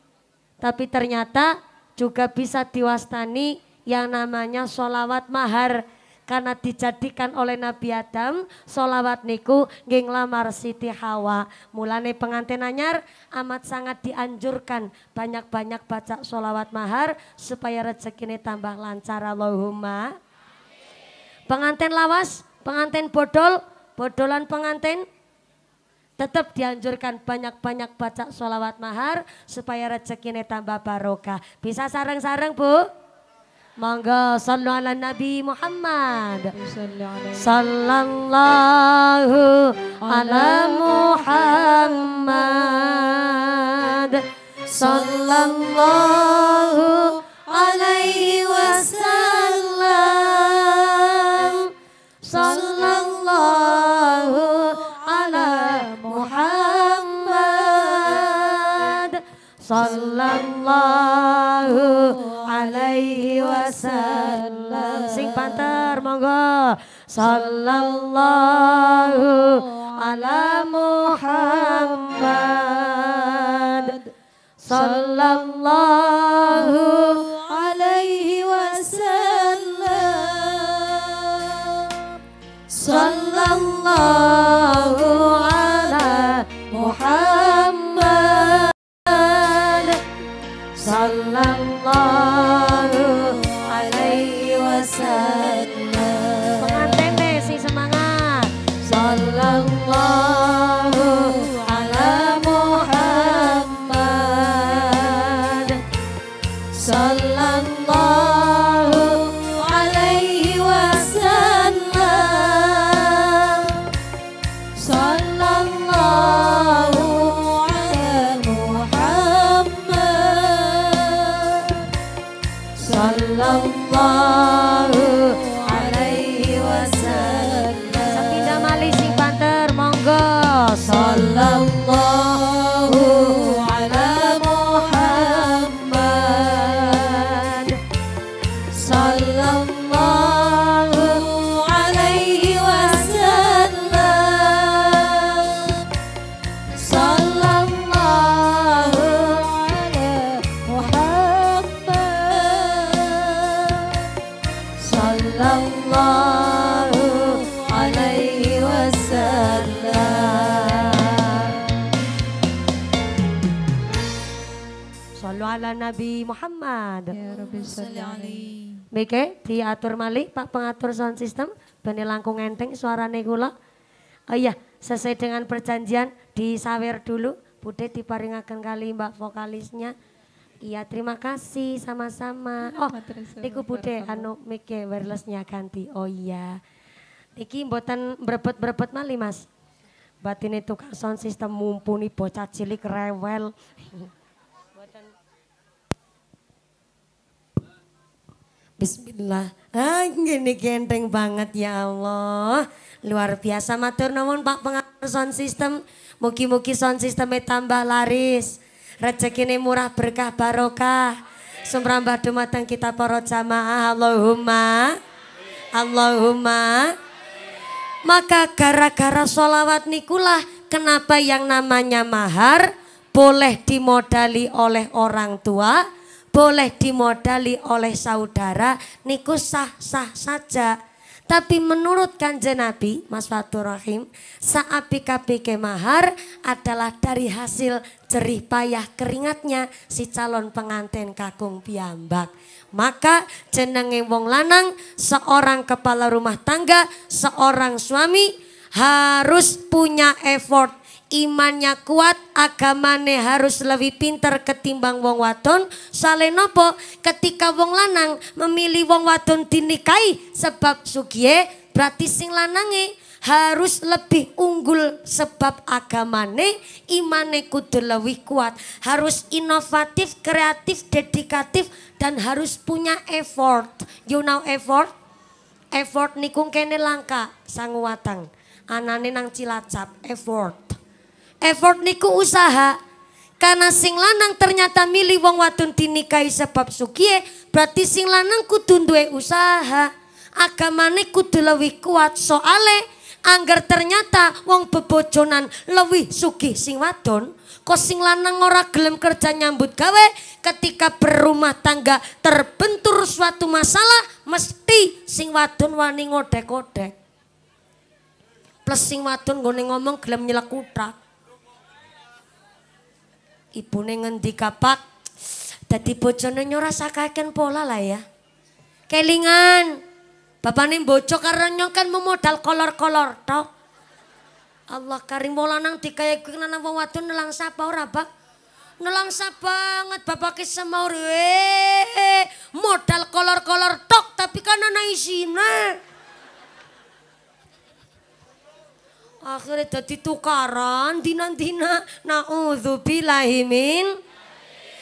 tapi ternyata juga bisa diwastani yang namanya sholawat mahar. Karena dijadikan oleh Nabi Adam, sholawat niku nging lamar Siti Hawa. Mulane pengantin anyar amat sangat dianjurkan banyak-banyak baca sholawat mahar supaya rezeki ini tambah lancar Allahumma. Pengantin lawas, pengantin bodol, bodolan pengantin Tetap dianjurkan banyak-banyak baca sholawat mahar supaya rezekinya tambah barokah. Bisa sarang-sarang Bu? Monggo sallu ala Nabi Muhammad Sallallahu ala Muhammad Sallallahu alaihi wasallam sallallahu alaihi wasallam sing panter monggo sallallahu ala Muhammad sallallahu alaihi wasallam sallallahu var Muhammad. Ya hmm, diatur malih Pak pengatur sound system bene langkung enteng suarane kula. Oh iya, sesuai dengan perjanjian disawer dulu Bude diparingakan kali Mbak vokalisnya. Iya, terima kasih sama-sama. Ya, oh, niku Bude anu mike wirelessnya ganti. Oh iya. niki mboten berebut-berebut malih Mas. Batine tukang sound system mumpuni bocah cilik rewel. Bismillah. Ah, gini genteng banget ya Allah. Luar biasa matur nuwun Pak pengatur sound system. Mugi-mugi sound systemnya tambah laris. Rezeki ini murah berkah barokah. Sumrambah dumateng kita para jamaah. Allahumma. Allahumma. Maka gara-gara sholawat nikulah kenapa yang namanya mahar boleh dimodali oleh orang tua boleh dimodali oleh saudara niku sah-sah saja. Tapi menurut kanjeng Nabi Mas Fatur Rahim, saapi mahar adalah dari hasil jerih payah keringatnya si calon pengantin kakung piambak. Maka jenenge wong lanang, seorang kepala rumah tangga, seorang suami harus punya effort imannya kuat, agamane harus lebih pintar ketimbang wong wadon. Soalnya nopo ketika wong lanang memilih wong wadon dinikahi sebab sugie berarti sing lanange harus lebih unggul sebab agamane imane kudu lebih kuat harus inovatif kreatif dedikatif dan harus punya effort you know effort effort nikung kene langka sang watang anane nang cilacap effort effort niku usaha karena sing lanang ternyata milih wong wadon dinikahi sebab sukie berarti sing lanang kudu duwe usaha agamane kudu lebih kuat soale angger ternyata wong bebojonan lebih sugih sing wadon kok sing lanang ora gelem kerja nyambut gawe ketika berumah tangga terbentur suatu masalah mesti sing wadon wani ngodek-ngodek plus sing wadon ngone ngomong gelem nyelak kutak ibune ngendika Pak dadi bojone nyurasakaken pola lah ya kelingan bapane bocok karena nyokan memodal kolor-kolor toh. Allah karim wala nang dikaya kuwi nang wong wadon nelang sapa ora Pak nelangsa banget bapak semaur eh, eh, eh. modal kolor-kolor tok tapi kan ana isine Akhirnya jadi tukaran dina-dina naudzubillahimin.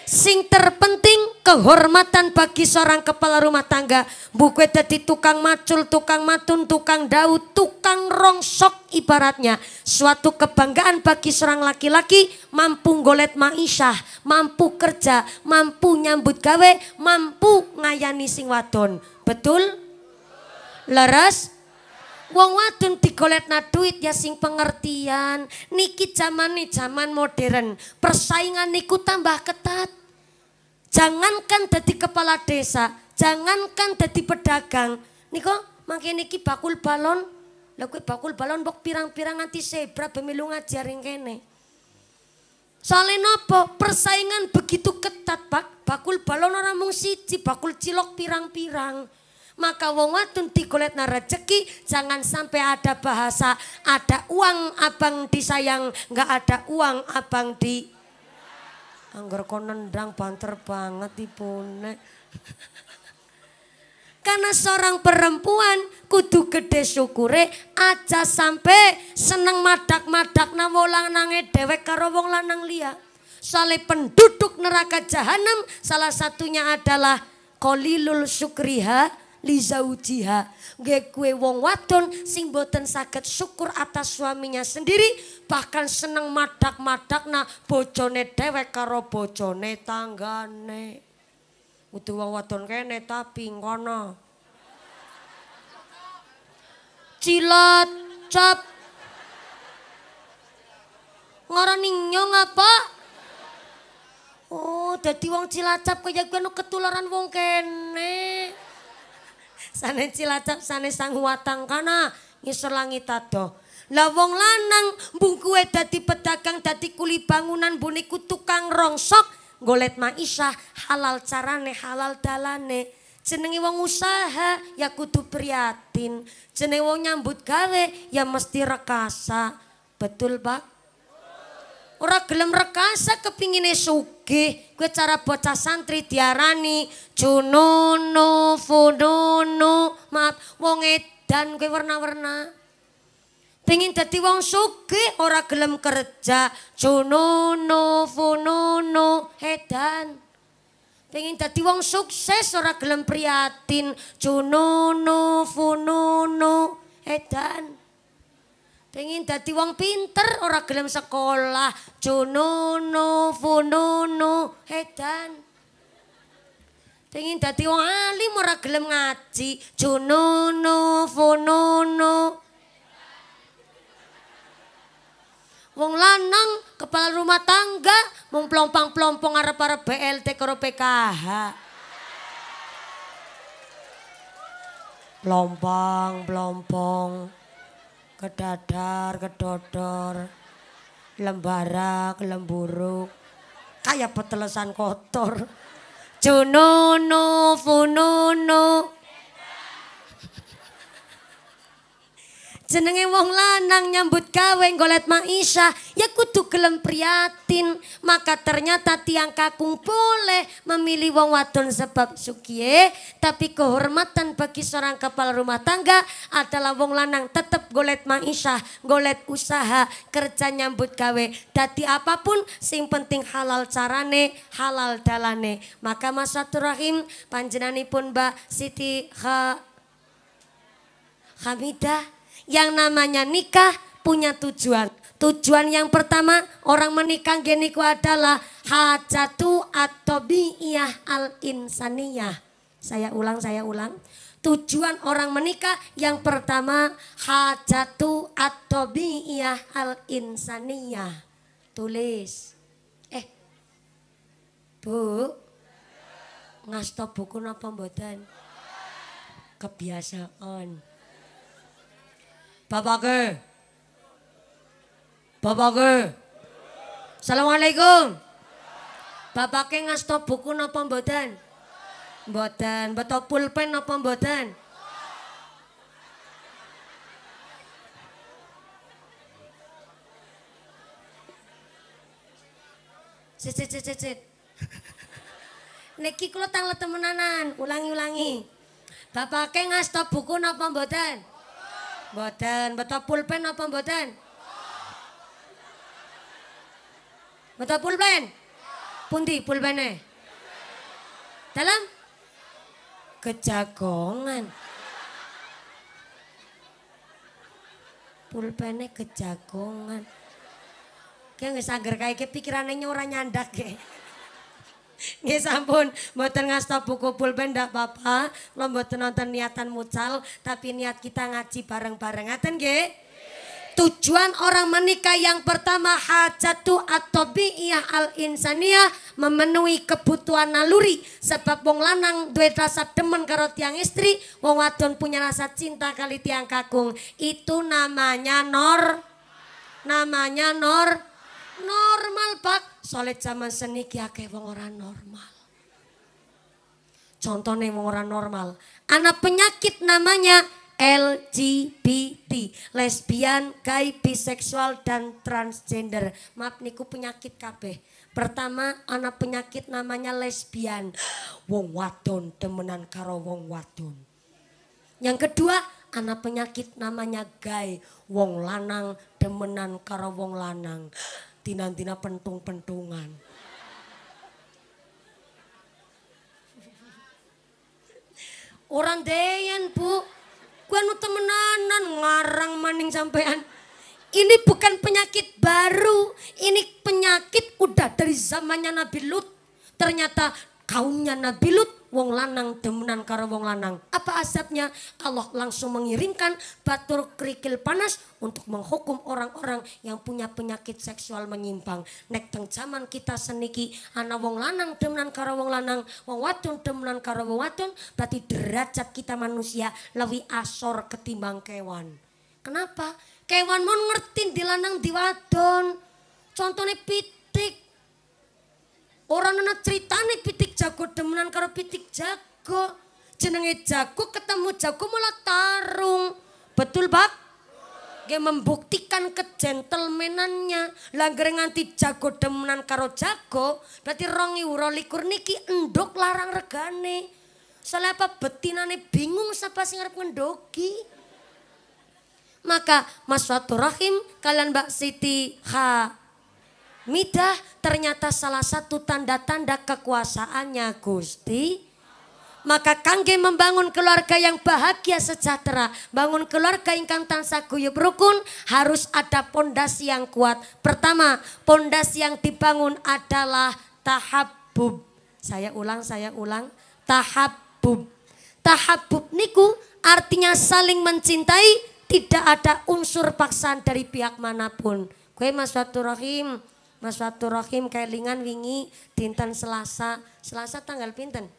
Sing terpenting kehormatan bagi seorang kepala rumah tangga. buku jadi tukang macul, tukang matun, tukang daud, tukang rongsok ibaratnya. Suatu kebanggaan bagi seorang laki-laki mampu golet maisyah, mampu kerja, mampu nyambut gawe, mampu ngayani sing wadon. Betul? Leres? Wong wadon digoletna duit ya sing pengertian. Niki zaman nih zaman modern. Persaingan niku tambah ketat. Jangankan jadi kepala desa, jangankan jadi pedagang. Niko makin niki bakul balon. lagu bakul balon bok pirang-pirang nanti sebra pemilu ngajarin kene. Soalnya nopo persaingan begitu ketat pak, bakul balon orang mung siji, bakul cilok pirang-pirang. Maka wong wadon dikoletna rezeki jangan sampai ada bahasa ada uang abang disayang nggak ada uang abang di anggar kon nendang banter banget ibune. Karena seorang perempuan kudu gede syukure aja sampai seneng madak-madak namo nange dewek karo wong lanang liya. soalnya penduduk neraka jahanam salah satunya adalah kolilul syukriha Liza zaujiha. Nggih kue wong wadon sing boten saged syukur atas suaminya sendiri, bahkan seneng madak-madak na bojone dewek karo bojone tanggane. Kudu wong wadon kene tapi ngono. Cilat cap. Ngarani nyong apa? Oh, dadi wong Cilacap kaya kuwi anu ketularan wong kene. Sana Cilacap sanes Sanghuatang kana ngisor langit Lawong Lah wong lanang bungkuwe dadi pedagang dadi kuli bangunan boneku tukang rongsok golet maisha halal carane halal dalane jenenge wong usaha ya kudu priatin jenenge wong nyambut gawe ya mesti rekasa betul Pak ora gelem rekasa kepingine suka Gue kuwi cara bocah santri diarani jununu fununu maaf wong edan kuwi warna-warna pengin dadi wong suke, ora gelem kerja jununu fununu edan pengin dadi wong sukses ora gelem priatin jununu fununu edan Pengen jadi wong pinter, orang gelem sekolah. Jununu, fununu, hedan. Pengen jadi wong alim orang gelem ngaji. Jununu, fununu. Wong lanang kepala rumah tangga mung plompang-plompong arah arep BLT karo PKH. Plompang, plompong kedadar, kedodor, lembarak, lemburuk, kayak petelesan kotor. Jununu, fununu, jenenge wong lanang nyambut gawe golet maisha ya kudu gelem priatin maka ternyata tiang kakung boleh memilih wong wadon sebab sukiye tapi kehormatan bagi seorang kepala rumah tangga adalah wong lanang tetap golet maisha golet usaha kerja nyambut gawe dadi apapun sing penting halal carane halal dalane maka masatur rahim panjenanipun Mbak Siti Ha Hamidah yang namanya nikah punya tujuan. Tujuan yang pertama orang menikah geniku adalah hajatu atau biyah al insaniyah. Saya ulang, saya ulang. Tujuan orang menikah yang pertama hajatu atau biyah al insaniyah. Tulis. Eh, bu, ngasto buku napa mboten? Kebiasaan. Bapak Bapak Assalamualaikum. Bapak ngasto buku napa mboten? Mboten. Beto pulpen napa mboten? Cet, cet, cet, cet, Niki kula tanglet temenanan, ulangi-ulangi. Bapak ngasto buku napa mboten? Boten, beto pulpen apa boten? Beto pulpen? Pundi pulpennya? Dalam? Kejagongan. Pulpennya kejagongan. Kayak nggak sangger kayak pikirannya orang nyandak kayak. Nggih sampun, mboten ngasta buku pulpen ndak apa-apa. Kula mboten nonton niatan mucal, tapi niat kita ngaji bareng-bareng. Ngaten nggih? Tujuan orang menikah yang pertama hajatu atau biyah al insaniyah memenuhi kebutuhan naluri sebab wong lanang duwe rasa demen karo tiang istri, wong wadon punya rasa cinta kali tiang kakung. Itu namanya nor namanya nor normal pak. Soalnya zaman seni kiake wong ora normal. Contohnya wong ora normal. Anak penyakit namanya LGBT, lesbian, gay, biseksual, dan transgender. Maaf niku penyakit kabeh. Pertama anak penyakit namanya lesbian. Wong wadon temenan karo wong wadon. Yang kedua anak penyakit namanya gay. Wong lanang temenan karo wong lanang. Tina-tina pentung-pentungan. Orang deyan bu. Gue nu temenanan ngarang maning sampean. Ini bukan penyakit baru. Ini penyakit udah dari zamannya Nabi Lut. Ternyata kaumnya Nabi Lut wong lanang demenan karo wong lanang. Apa asapnya Allah langsung mengirimkan batur kerikil panas untuk menghukum orang-orang yang punya penyakit seksual menyimpang. Nek teng zaman kita seniki ana wong lanang demenan karo wong lanang, wong wadon demenan karo wong wadon, berarti derajat kita manusia lebih asor ketimbang kewan. Kenapa? Kewan mau lanang dilanang wadon. Contohnya pitik, Orang nana ceritane pitik jago demenan karo pitik jago. Jenenge jago ketemu jago malah tarung. Betul, Bab? Nggih membuktikan kejentelmenannya. Langgar nganti jago demenan karo jago, berarti rongi euro likur niki endok larang regane. Soalnya apa betinane bingung siapa sih ngarep ngendoki. Maka Mas Rahim kalian Mbak Siti ha Midah ternyata salah satu tanda-tanda kekuasaannya Gusti. Maka kangge membangun keluarga yang bahagia sejahtera. Bangun keluarga ingkang tansah guyub rukun harus ada pondasi yang kuat. Pertama, pondasi yang dibangun adalah tahabbub. Saya ulang, saya ulang. Tahabbub. Tahabbub niku artinya saling mencintai, tidak ada unsur paksaan dari pihak manapun. Kue Mas Rahim, Mas Rahim kelingan wingi dinten Selasa. Selasa tanggal pinten?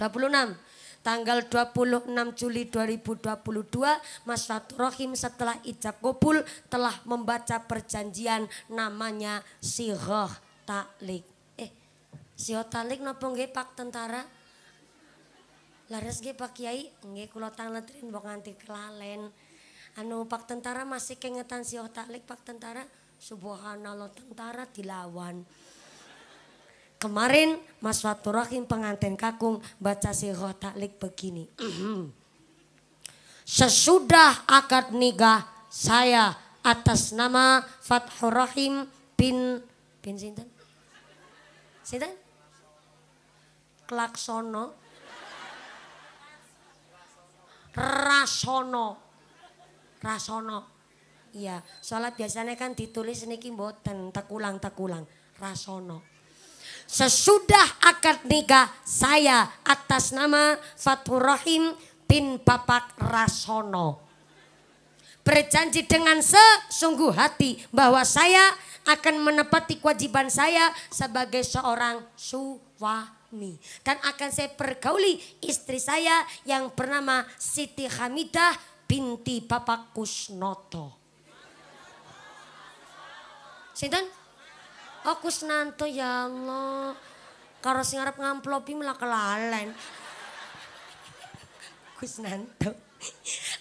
26. Tanggal 26 Juli 2022 Mas Rahim setelah ijab kabul telah membaca perjanjian namanya Sihoh Ta'lik Eh, Sihoh Taklik napa nggih Pak Tentara? Laras nggih Pak Kiai, nggih kula tangletrin mbok nganti kelalen. Anu Pak Tentara masih kengetan Sihoh Ta'lik Pak Tentara. Subhanallah tentara dilawan. Kemarin Mas Faturahim pengantin kakung baca sirah taklik begini. Sesudah akad nikah saya atas nama Faturahim bin bin Sinten. Sinten? Klaksono. Rasono. Rasono. Iya, sholat biasanya kan ditulis niki mboten tekulang-tekulang rasono. Sesudah akad nikah saya atas nama Fatur Rahim bin Bapak Rasono. Berjanji dengan sesungguh hati bahwa saya akan menepati kewajiban saya sebagai seorang suami. Dan akan saya pergauli istri saya yang bernama Siti Hamidah binti Bapak Kusnoto. Sinten? Oh Kusnanto ya Allah. Karo sing arep ngamplopi malah kelalen. Kusnanto.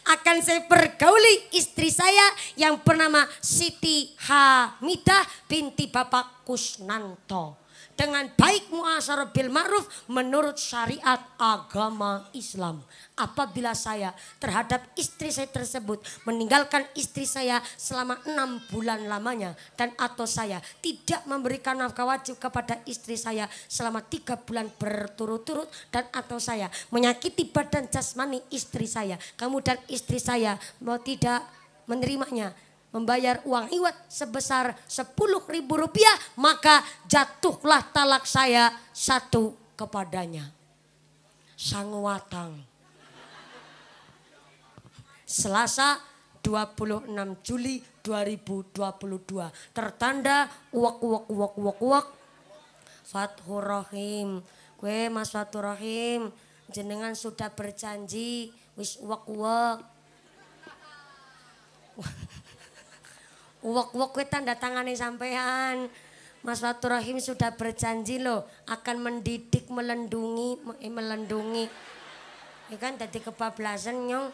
Akan saya pergauli istri saya yang bernama Siti Hamidah binti Bapak Kusnanto dengan baik mu'asar bil ma'ruf menurut syariat agama Islam. Apabila saya terhadap istri saya tersebut meninggalkan istri saya selama enam bulan lamanya dan atau saya tidak memberikan nafkah wajib kepada istri saya selama tiga bulan berturut-turut dan atau saya menyakiti badan jasmani istri saya kemudian istri saya mau tidak menerimanya membayar uang iwat sebesar sepuluh ribu rupiah, maka jatuhlah talak saya satu kepadanya. Sang Watang. Selasa 26 Juli 2022. Tertanda uak uak uak uak uak. Fathur Rahim. Gue Mas Fathur Rahim. Jenengan sudah berjanji. Wis uak uak. Uwek-uwek kuwi tanda tangane sampean. Mas Rahim sudah berjanji loh akan mendidik, melindungi, eh, melindungi. Ya kan tadi kebablasan nyong.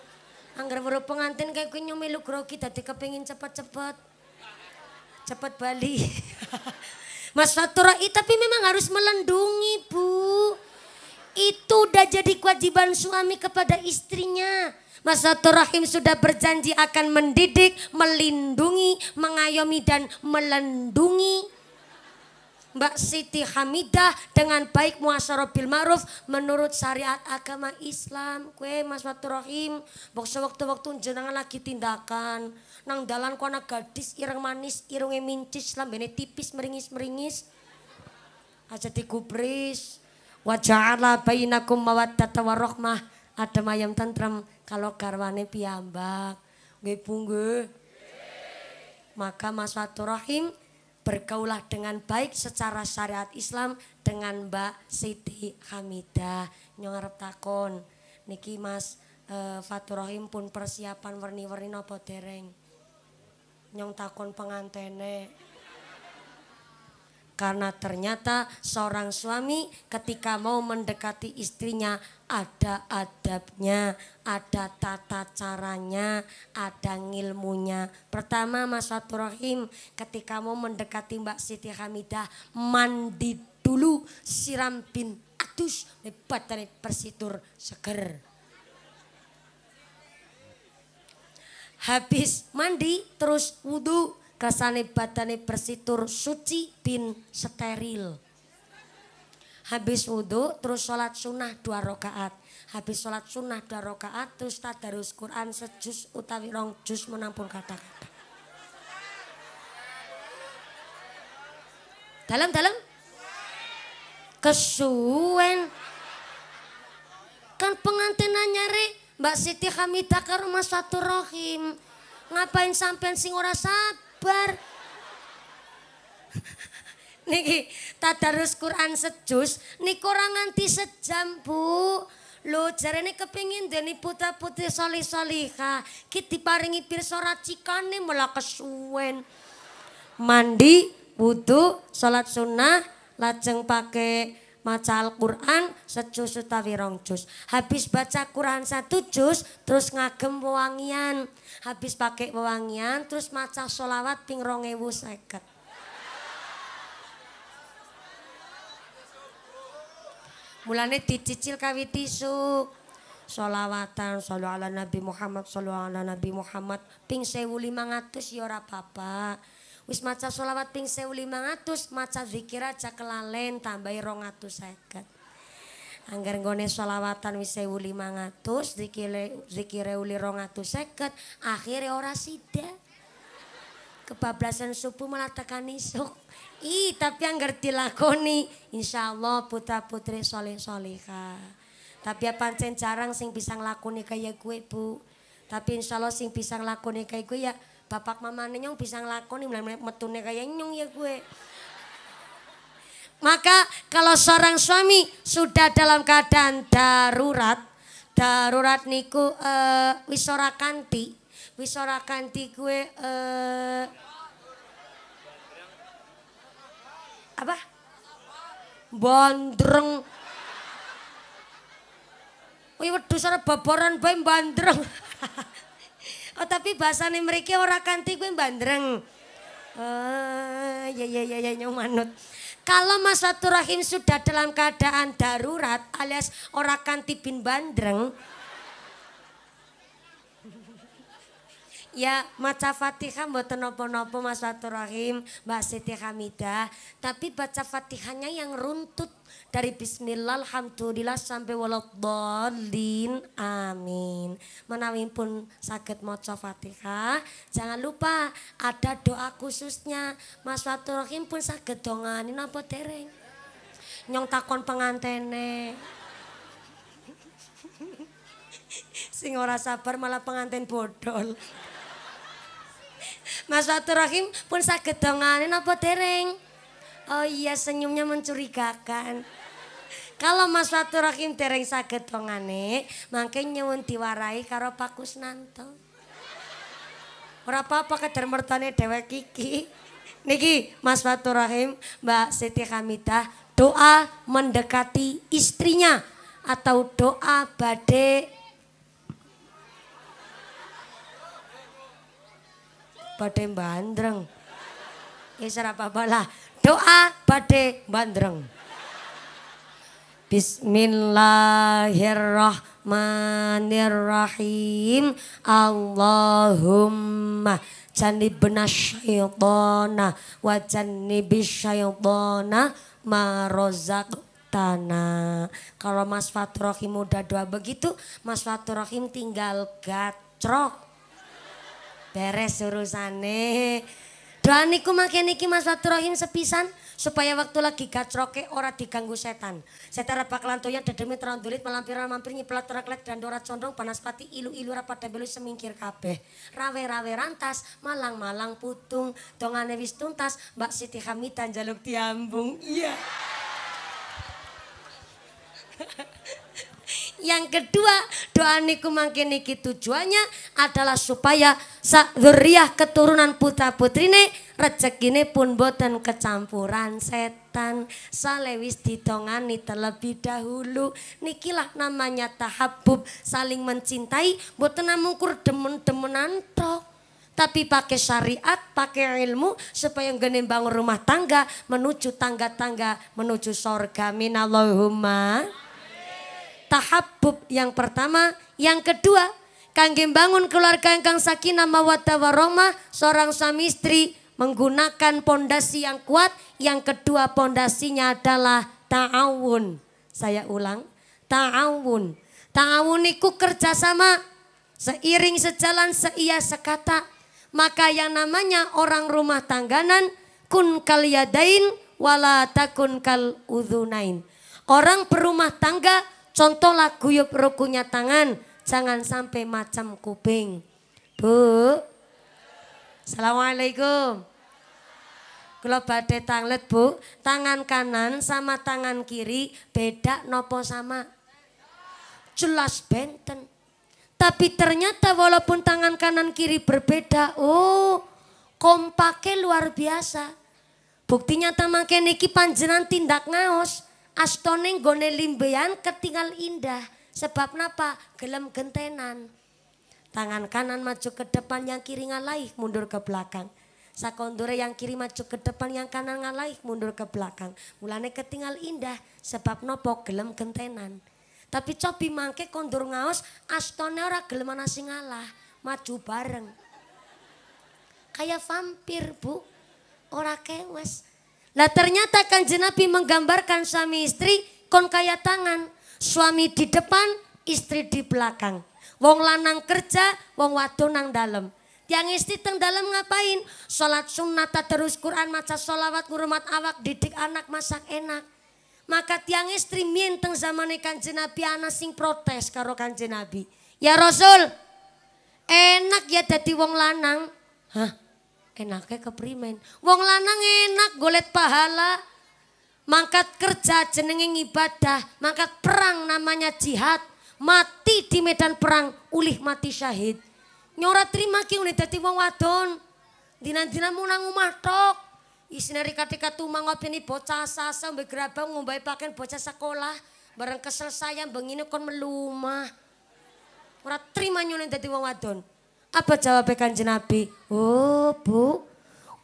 Angger baru pengantin kayak kuwi nyong melu grogi dadi kepengin cepet-cepet. Cepet bali. Mas Rahim tapi memang harus melindungi, Bu. Itu udah jadi kewajiban suami kepada istrinya. Rahim sudah berjanji akan mendidik, melindungi, mengayomi dan melindungi. Mbak Siti Hamidah dengan baik muasara bil ma'ruf menurut syariat agama Islam. Kue Mas Rahim, bokso waktu-waktu jenangan lagi tindakan. Nang dalan ku gadis ireng manis, irungnya mincis, lambene tipis meringis-meringis. Aja Wajah nakum mawat mawadda warahmah adem ayam tentrem kalau garwane piyambak. Nggih Bu nggih. Maka Mas Rahim bergaulah dengan baik secara syariat Islam dengan Mbak Siti Hamidah. Nyong arep takon, niki Mas e, eh, Faturahim pun persiapan werni-werni napa dereng? Nyong takon pengantene. Karena ternyata seorang suami ketika mau mendekati istrinya ada adabnya, ada tata caranya, ada ilmunya. Pertama Mas Fatur ketika mau mendekati Mbak Siti Hamidah, mandi dulu siram bin adus, lebat dari persitur seger. Habis mandi terus wudhu, kesane badane persitur suci bin steril habis wudhu terus sholat sunnah dua rakaat habis sholat sunnah dua rakaat terus tadarus Quran sejus utawi rong jus menampung kata-kata dalam-dalam kesuwen kan pengantin nyari Mbak Siti Hamidah ke rumah satu rohim ngapain sampean sing ora sabar niki tadarus Quran sejus niku kurang nanti sejam Bu. cari jarene kepingin deni putra putri solih soliha ki diparingi cikan nih malah kesuwen. Mandi, wudhu, salat sunnah, lajeng pakai maca Al-Quran sejus utawi rong Habis baca Quran satu jus terus ngagem wewangian. Habis pakai wewangian terus maca solawat ping rong ewu seket. Mulane dicicil kawiti suk. Solawatan solu ala Nabi Muhammad solu ala Nabi Muhammad ping 1500 ya ora apa Wis maca solawat ping 1500 maca zikir aja kelalen tambahi seket Angger nggone solawatan wis 1500 zikire zikire uli seket akhirnya ora sida kebablasan subuh malah tekan isuk. Ih, tapi yang ngerti lakoni. Insya Allah putra putri soleh soleha. Tapi apa pancen jarang sing bisa ngelakoni kayak gue bu. Tapi insya Allah sing bisa ngelakoni kayak gue ya bapak mama nyong bisa ngelakoni. Metune kayak nyong ya gue. Maka kalau seorang suami sudah dalam keadaan darurat, darurat niku uh, eh, wisorakanti kanti, gue uh, Apa? Bandreng. Wih waduh sana baboran baim bandreng. oh tapi bahasane mereka ora kanthi gue bandreng. Oh, ah, ya ya ya ya manut. Kalau Mas Rahim sudah dalam keadaan darurat alias orang kanthi bin bandreng, Ya maca fatihah buat nopo-nopo Mas Faturahim, Mbak Siti Hamidah. Tapi baca fatihahnya yang runtut dari bismillah alhamdulillah sampai waladhalin amin. Menawi pun sakit maca fatihah. Jangan lupa ada doa khususnya. Mas Faturahim pun sakit dongani nopo dereng. Nyong takon pengantene. Sing ora sabar malah pengantin bodol. Mas Fatur Rahim pun sakit tongane, apa dereng? Oh iya senyumnya mencurigakan. Kalau Mas Fatur Rahim dereng sakit dongane, mangke nyuwun warai karo pakus nanto. Berapa apa-apa kadar mertane Dewa Kiki? Niki Mas Fatur Rahim, Mbak Siti Hamidah doa mendekati istrinya atau doa badai badai bandreng. Ya apa-apa lah. Doa badai bandreng. Bismillahirrahmanirrahim. Allahumma janibna syaitona wa janibi syaitana marozak tanah. Kalau Mas Fatur Rahim udah doa begitu, Mas Fatur Rahim tinggal gacrok beres urusane. Doa niku makin niki Mas Rahim sepisan supaya waktu lagi gacroke ora diganggu setan. Setan bakalan toyan dedemi terang dulit melampiran mampir nyiplat teraklet dan dorat condong panas pati ilu-ilu rapat belu semingkir kabeh. Rawe-rawe rantas, malang-malang putung, dongane wis tuntas, Mbak Siti hamitan jaluk diambung. Iya. Yeah. Yang kedua, doa niku mangke niki tujuannya adalah supaya sakzuriyah keturunan putra putrine rezekine pun boten kecampuran setan. Salewis ditongani terlebih dahulu. Nikilah namanya tahabub, saling mencintai, boten namung kur demen-demenan tapi pakai syariat, pakai ilmu supaya gene bangun rumah tangga menuju tangga-tangga menuju sorga minallahumma. Tahabub yang pertama, yang kedua kangge bangun keluarga ingkang sakinah mawaddah warahmah, seorang suami istri menggunakan pondasi yang kuat, yang kedua pondasinya adalah ta'awun. Saya ulang, ta'awun. Ta'awun itu kerjasama seiring sejalan seia sekata. Maka yang namanya orang rumah tangganan kun kal yadain wala takun kal udhunain. Orang berumah tangga Contoh lagu yuk ya, rukunya tangan, jangan sampai macam kuping. Bu, Assalamualaikum. Kalau badai tanglet bu, tangan kanan sama tangan kiri beda nopo sama. Jelas benten. Tapi ternyata walaupun tangan kanan kiri berbeda, oh kompaknya luar biasa. Buktinya tamangke niki panjenan tindak ngaos. Astoning gone limbean ketinggal indah. Sebab napa? Gelem gentenan. Tangan kanan maju ke depan, yang kiri ngalaih, mundur ke belakang. Sakondore yang kiri maju ke depan, yang kanan ngalaih, mundur ke belakang. Mulane ketinggal indah, sebab nopo gelem gentenan. Tapi cobi mangke kondur ngaos, astone ora gelem ana sing ngalah, maju bareng. Kayak vampir, Bu. Ora kewes. Lah ternyata kanjeng Nabi menggambarkan suami istri kon kaya tangan, suami di depan, istri di belakang. Wong lanang kerja, wong wadon nang dalam Tiang istri teng dalam ngapain? Salat tak terus Quran, maca sholawat kurmat awak, didik anak, masak enak. Maka tiang istri mien teng zamane kanjeng Nabi ana sing protes karo kanjeng Nabi. Ya Rasul, enak ya dadi wong lanang. Hah? enaknya keprimen. Wong lanang enak golet pahala. Mangkat kerja jenenge ibadah, mangkat perang namanya jihad. Mati di medan perang, ulih mati syahid. Nyora terima ki unik dadi wong wadon. Dina-dina munang omah tok. Isine rika-rika tumang ni bocah sasa mbek grabang ngombahi pakaian bocah sekolah. Bareng kesel sayang bengine kon melumah. Ora terima nyone dadi wong wadon. Apa jawab ikan Nabi? Oh bu,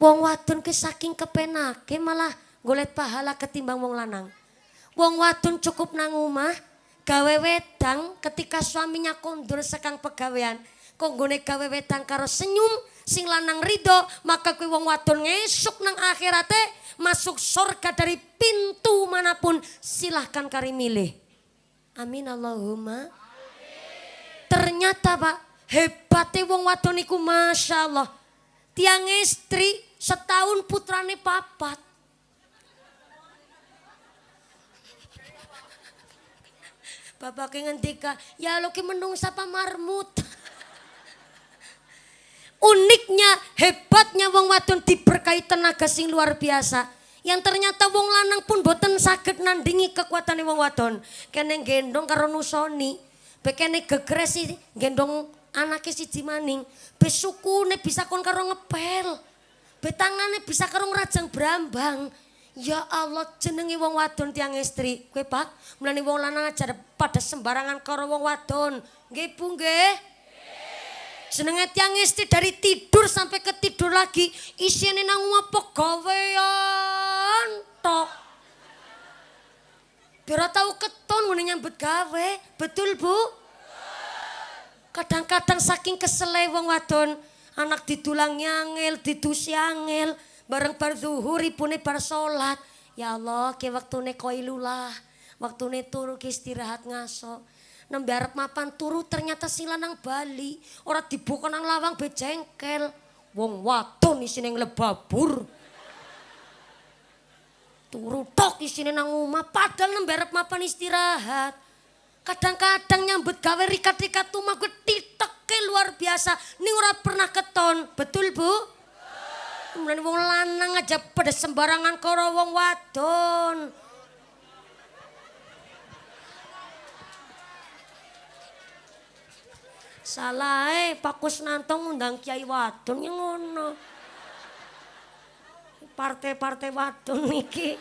wong watun ke saking kepenake malah golet pahala ketimbang wong lanang. Wong watun cukup nang umah, gawe wedang ketika suaminya kondur sekang pegawean. Konggone gawe wedang karo senyum, sing lanang ridho, maka kui wong watun ngesuk nang akhirate masuk surga dari pintu manapun silahkan kari milih. Amin Allahumma. Ternyata Pak, hebatnya wong wadon iku Masya Allah. Tiang istri setahun putrane papat. Bapak ngendika, ya lo ki menung sapa marmut. Uniknya, hebatnya wong wadon diberkahi tenaga sing luar biasa. Yang ternyata wong lanang pun boten sakit nandingi kekuatan wong wadon. Kene gendong karo nusoni, bekene gegresi gendong Anak siji maning, besuku sukune bisa kon karo ngepel. betangane bisa karo rajang brambang. Ya Allah jenenge wong wadon tiang istri. kue Pak, melani wong lanang aja pada sembarangan karo wong wadon. Nggih Bu Jenenge tiang istri dari tidur sampai ke tidur lagi isine nang ngopo gawean tok. Biar tahu keton ngene nyambut gawe. Betul Bu? Kadang-kadang saking kesele wong wadon, anak didulang nyangel, didusi angil, bareng bar zuhur ibune bar salat. Ya Allah, ke waktune koilulah, waktune turu istirahat ngaso. Nembe arep mapan turu ternyata sila nang Bali, ora dibuka nang lawang bejengkel. Wong wadon isine nglebabur. Turu tok isine nang omah padahal nembe arep mapan istirahat kadang-kadang nyambut gawe rikat-rikat tuh gue diteke luar biasa ini ora pernah keton betul bu kemudian wong lanang aja pada sembarangan karo wong wadon Salah eh, Pak Kusnanto ngundang Kiai Wadon yang ngono. Partai-partai wadon niki.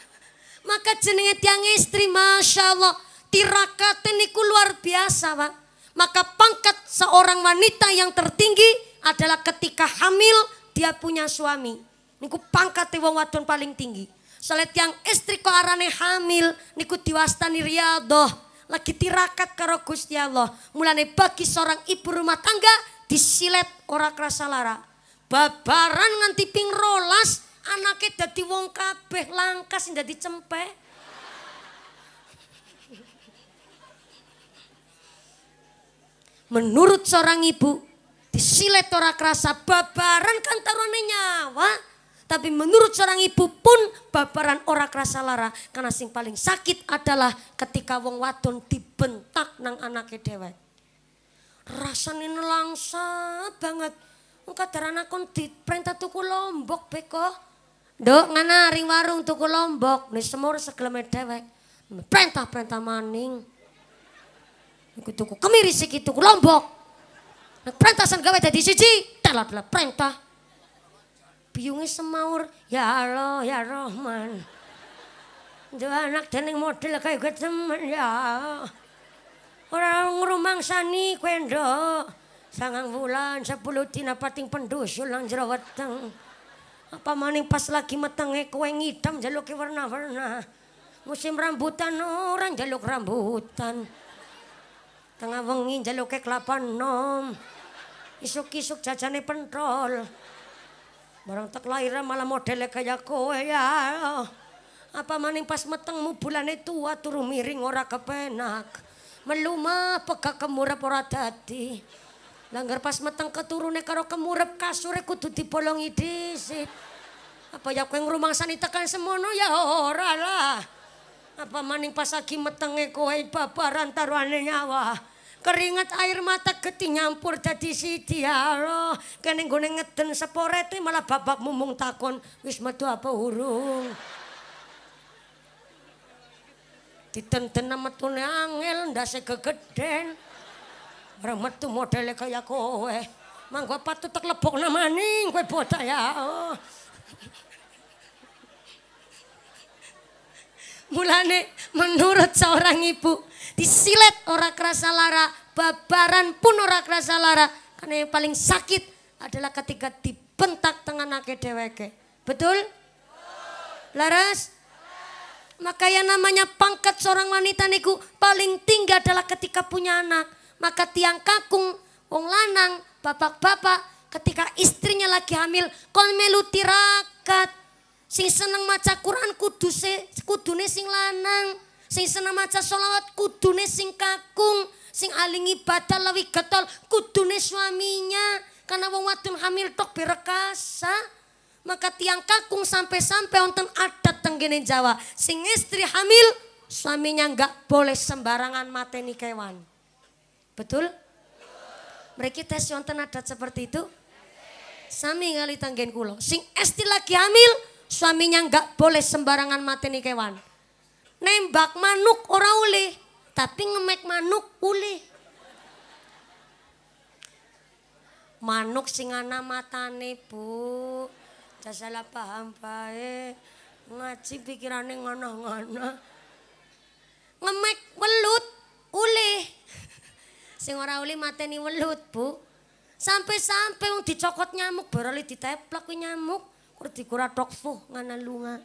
Maka jenenge tiang istri, Masya Allah tirakat ini luar biasa Pak. Maka pangkat seorang wanita yang tertinggi adalah ketika hamil dia punya suami. Niku pangkat wong wadon paling tinggi. Soalnya yang istri kok arane hamil niku diwastani riadoh lagi tirakat karo Gusti Allah. Mulane bagi seorang ibu rumah tangga disilet ora kerasa lara. Babaran nganti ping rolas anaknya dadi wong kabeh langkas dadi cempeh. menurut seorang ibu disilet ora kerasa babaran kan taruhane nyawa tapi menurut seorang ibu pun babaran ora kerasa lara karena sing paling sakit adalah ketika wong wadon dibentak nang anaknya dewa rasanya nelangsa banget muka kadaran aku perintah tuku lombok beko Dok ngana ring warung tuku lombok nih semur segeleme dewek perintah perintah maning Iku tuku kemiri siki tuku lombok. Nek prantasan gawe dadi siji, telot le prentah. Biyunge semaur, ya Allah ya Rahman. Dua anak dening model kaya gue temen ya. Orang ngrumangsani sani kwendo. Sangang bulan sepuluh dina pating pendusul nang jero weteng. Apa maning pas lagi metenge kowe ngidam jaluke warna-warna. Musim rambutan orang jaluk rambutan. tengah wengi njaluke kelapan nom isuk-isuk jajane pentol barang tak lahir malah modele kaya kowe ya apa maning pas metengmu bulane tua turu miring ora kepenak melumah peka kemurep ora dadi langgar pas meteng keturune karo kemurep kasure kudu dibolongi disit apa ya kowe ngrumangsani tekan semono ya ora apa maning pas lagi metenge kowe babaran taruhane nyawa nyawa Keringat air mata geti nyampur jadi si sidi ya Allah kening nggone ngeden seporete malah babak mumung takon wis metu apa hurung ditenten metune angel ndase gegeden orang metu model kayak kowe manggo patu tak lebokna maning gue bocah ya Mulane menurut seorang ibu disilet ora kerasa lara, babaran pun ora kerasa lara. Karena yang paling sakit adalah ketika dibentak nake deweke Betul? Laras? Maka yang namanya pangkat seorang wanita niku paling tinggi adalah ketika punya anak. Maka tiang kakung, wong lanang, bapak-bapak ketika istrinya lagi hamil kon melu tirakat sing seneng maca Quran kuduse kudune sing lanang sing seneng maca solawat kudune sing kakung, sing aling ibadah lewi getol kudune suaminya. Karena wong wadon hamil tok berekasa. Maka tiang kakung sampai-sampai onten adat tenggene Jawa. Sing istri hamil suaminya nggak boleh sembarangan mateni kewan. Betul? Mereka tes onten adat seperti itu. Sami ngali tanggen kulo. Sing istri lagi hamil, suaminya nggak boleh sembarangan mateni kewan nembak manuk ora oleh tapi ngemek manuk oleh Manuk sing ana matane bu, salah paham bae, ngaji pikirane ngana-ngana. Ngemek welut oleh sing ora oleh mateni welut bu. Sampai-sampai wong dicokot nyamuk, barali diteplak nyamuk, kurdi kura dokfuh ngana lunga.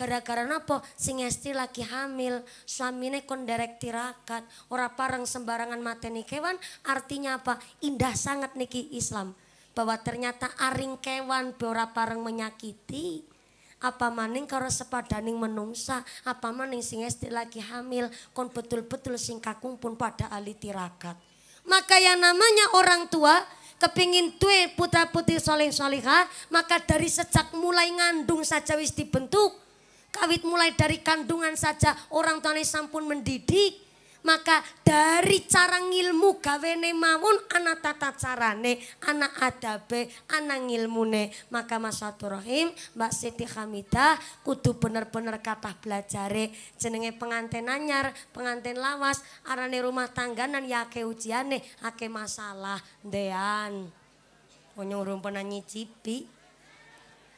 Gara-gara napa sing esti lagi hamil, suamine kon derek tirakat, ora pareng sembarangan mateni kewan, artinya apa? Indah sangat niki Islam. Bahwa ternyata aring kewan ora pareng menyakiti. Apa maning karo sepadaning menungsa, apa maning sing esti lagi hamil, kon betul-betul sing pun pada ali tirakat. Maka yang namanya orang tua, kepingin tue putra putri soleh solehah maka dari sejak mulai ngandung saja wis dibentuk kawit mulai dari kandungan saja orang tuane sampun mendidik. Maka dari cara ngilmu gawene mawon anak tata carane, anak adabe, anak ngilmune. Maka Mas Rohim, Mbak Siti Hamidah kudu bener-bener kata belajare. Jenenge penganten anyar, penganten lawas, arane rumah tangganan ya ake ujiane, ake masalah, dean Konyong rumpenan nyicipi.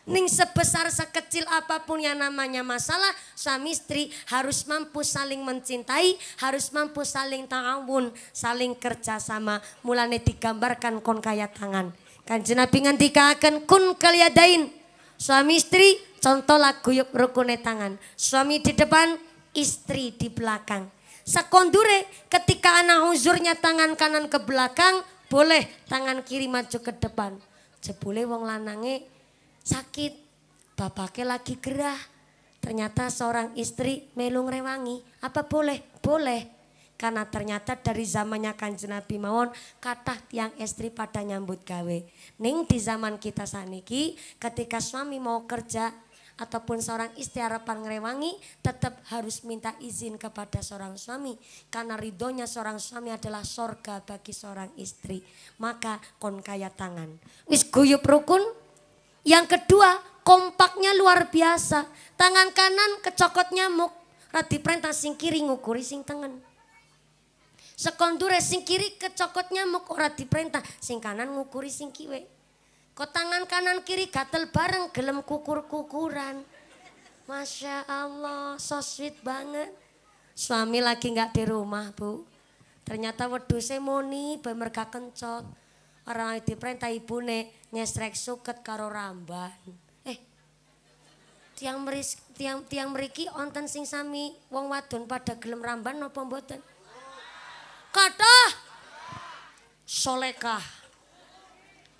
Ning sebesar sekecil apapun yang namanya masalah, suami istri harus mampu saling mencintai, harus mampu saling ta'awun, saling kerja kerjasama. Mulane digambarkan kon kaya tangan. Kan jenabi akan kun kaliadain. Suami istri contoh lagu yuk rukune tangan. Suami di depan, istri di belakang. Sekondure ketika anak huzurnya tangan kanan ke belakang, boleh tangan kiri maju ke depan. Jebule wong lanange sakit, bapaknya lagi gerah. Ternyata seorang istri melung rewangi Apa boleh? Boleh. Karena ternyata dari zamannya kanjeng Nabi Mawon kata yang istri pada nyambut gawe. Ning di zaman kita saniki ketika suami mau kerja ataupun seorang istri harapan ngerewangi tetap harus minta izin kepada seorang suami karena ridhonya seorang suami adalah sorga bagi seorang istri maka kon kaya tangan wis guyup rukun yang kedua, kompaknya luar biasa. Tangan kanan kecokot nyamuk, Rati perintah sing kiri ngukuri sing tangan Sekondure sing kiri kecokot nyamuk ora diperintah, sing kanan ngukuri sing kiwe. Kok tangan kanan kiri gatel bareng gelem kukur-kukuran. Masya Allah, so sweet banget. Suami lagi nggak di rumah, Bu. Ternyata wedhuse moni bemer gak kencot. orang diperintah ibu ne nyestrek suket karo ramban eh tiang meris tiang meriki onten sing sami wong wadon pada gelem ramban nopo mboten kata solekah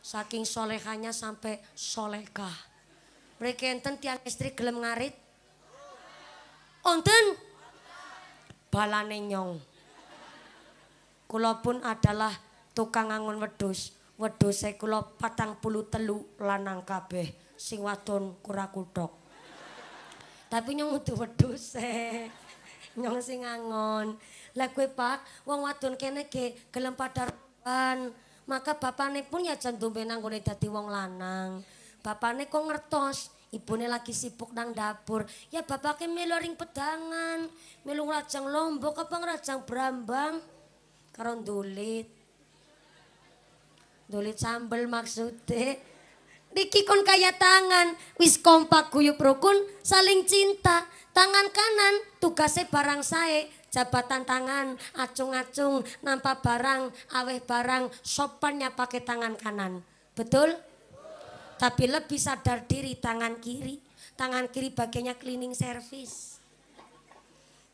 saking solekahnya sampai solekah mereka enten tiang istri gelem ngarit onten balane nyong kulo pun adalah tukang ngangon wedhus wedhuse kula patang puluh telu lanang kabeh sing wadon kura kudok tapi nyong udah wedhuse nyong sing ngangon. lek kowe pak wong wadon kene ge gelem padarban maka bapane pun ya jan dumbe nang ngene dadi wong lanang bapane kok ngertos ibune lagi sibuk nang dapur ya bapake melu ring pedangan melu rajang lombok apa rajang brambang karo ndulit Dolit sambel maksudnya. Niki kon kaya tangan, wis kompak guyup rukun, saling cinta. Tangan kanan tugasnya barang saya, jabatan tangan, acung-acung, nampak barang, aweh barang, sopannya pakai tangan kanan. Betul? Tapi lebih sadar diri tangan kiri. Tangan kiri bagiannya cleaning service.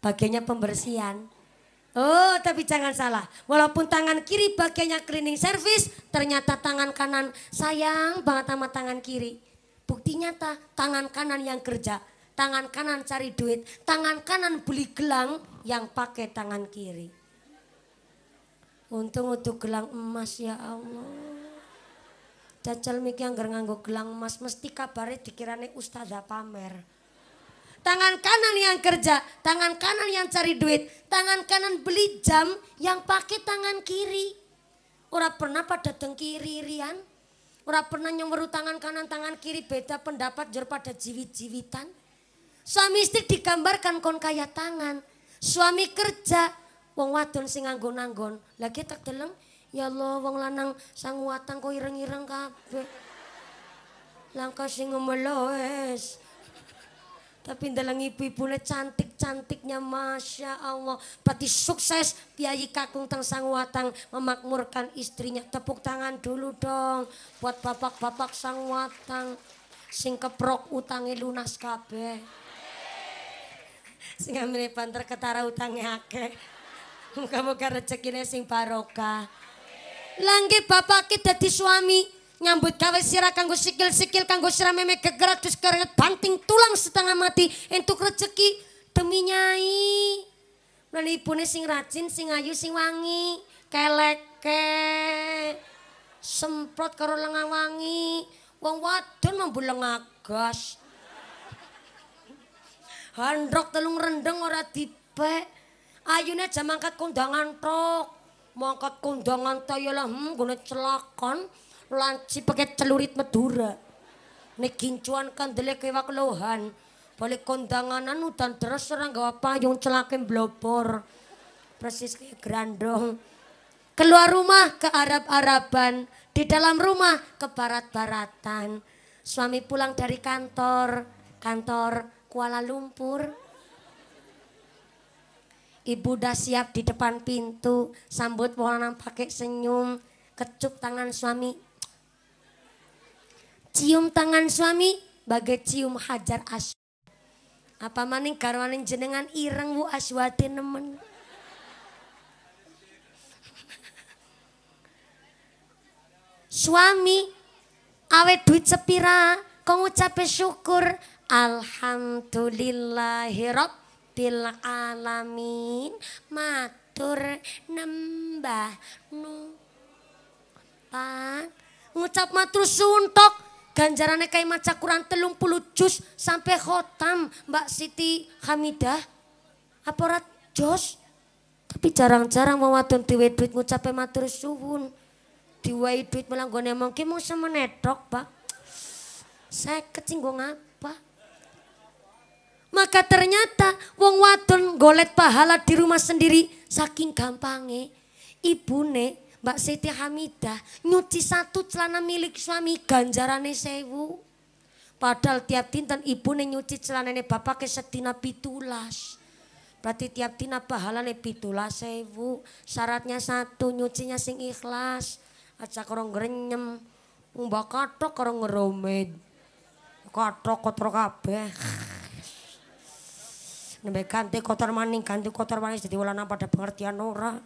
Bagiannya pembersihan. Oh, tapi jangan salah. Walaupun tangan kiri bagiannya cleaning service, ternyata tangan kanan sayang banget sama tangan kiri. Bukti nyata, tangan kanan yang kerja, tangan kanan cari duit, tangan kanan beli gelang yang pakai tangan kiri. Untung untuk gelang emas ya Allah. Cacal yang yang nganggo gelang emas mesti kabarnya dikirane ustazah pamer tangan kanan yang kerja, tangan kanan yang cari duit, tangan kanan beli jam yang pakai tangan kiri. Ora pernah pada dengkiri rian, ora pernah nyeweru tangan kanan tangan kiri beda pendapat jor pada jiwit-jiwitan. Suami istri digambarkan kon kaya tangan, suami kerja wong wadon sing nganggon nanggon. Lagi tak deleng, ya Allah wong lanang sang watang kok ireng-ireng kabeh. Langkah sing es. Tapi dalam ibu le cantik-cantiknya Masya Allah. Berarti sukses Kiai Kakung Tang Sang Watang memakmurkan istrinya. Tepuk tangan dulu dong buat bapak-bapak Sang Watang. Sing keprok utangi lunas kabeh. Sing amene banter ketara utangnya ake muka-muka rezekinya sing barokah. Langit bapak kita di suami nyambut gawe sirah kanggo sikil-sikil kanggo sirah meme gegerak terus keringet banting tulang setengah mati entuk rejeki, demi nyai Nani ibune sing rajin sing ayu sing wangi keleke semprot karo lengan wangi wong wadon mambu agas handrok telung rendeng ora dipek ayune aja mangkat kondangan tok mangkat kondangan tayalah hmm, guna celakon lanci pakai celurit Madura. Nek kan kandele kewak lohan. Balik anu dan terus serang gawa payung celakin blopor, Persis kayak grandong. Keluar rumah ke Arab-Araban. Di dalam rumah ke Barat-Baratan. Suami pulang dari kantor. Kantor Kuala Lumpur. Ibu dah siap di depan pintu, sambut warna pakai senyum, kecup tangan suami, Cium tangan suami bagai cium hajar as. Apa maning karwaning jenengan ireng bu aswati nemen. Suami awet duit sepira kau ngucape syukur Alhamdulillahirabbil alamin matur nembah nu pan ngucap matur suntok ganjarannya kayak maca Quran telung puluh jus sampai khotam Mbak Siti Hamidah. aparat jos? Tapi jarang-jarang mau wadon tweet duit ngucapai matur suwun. Diwai duit malah emang mungkin mau semenetok pak. Saya kecinggung apa? Maka ternyata wong wadon golet pahala di rumah sendiri saking gampangnya. ibu Ibune Mbak Siti Hamidah nyuci satu celana milik suami ganjarane sewu. Padahal tiap dinten ibu nyuci celanane bapak ke setina pitulas. Berarti tiap dina pahalane pitulas sewu. Syaratnya satu nyucinya sing ikhlas. Aja korong grenyem. Mbak katok korong ngeromed. Katok kotor kabeh. nembek ganti kotor maning, ganti kotor maning jadi walanan pada pengertian ora.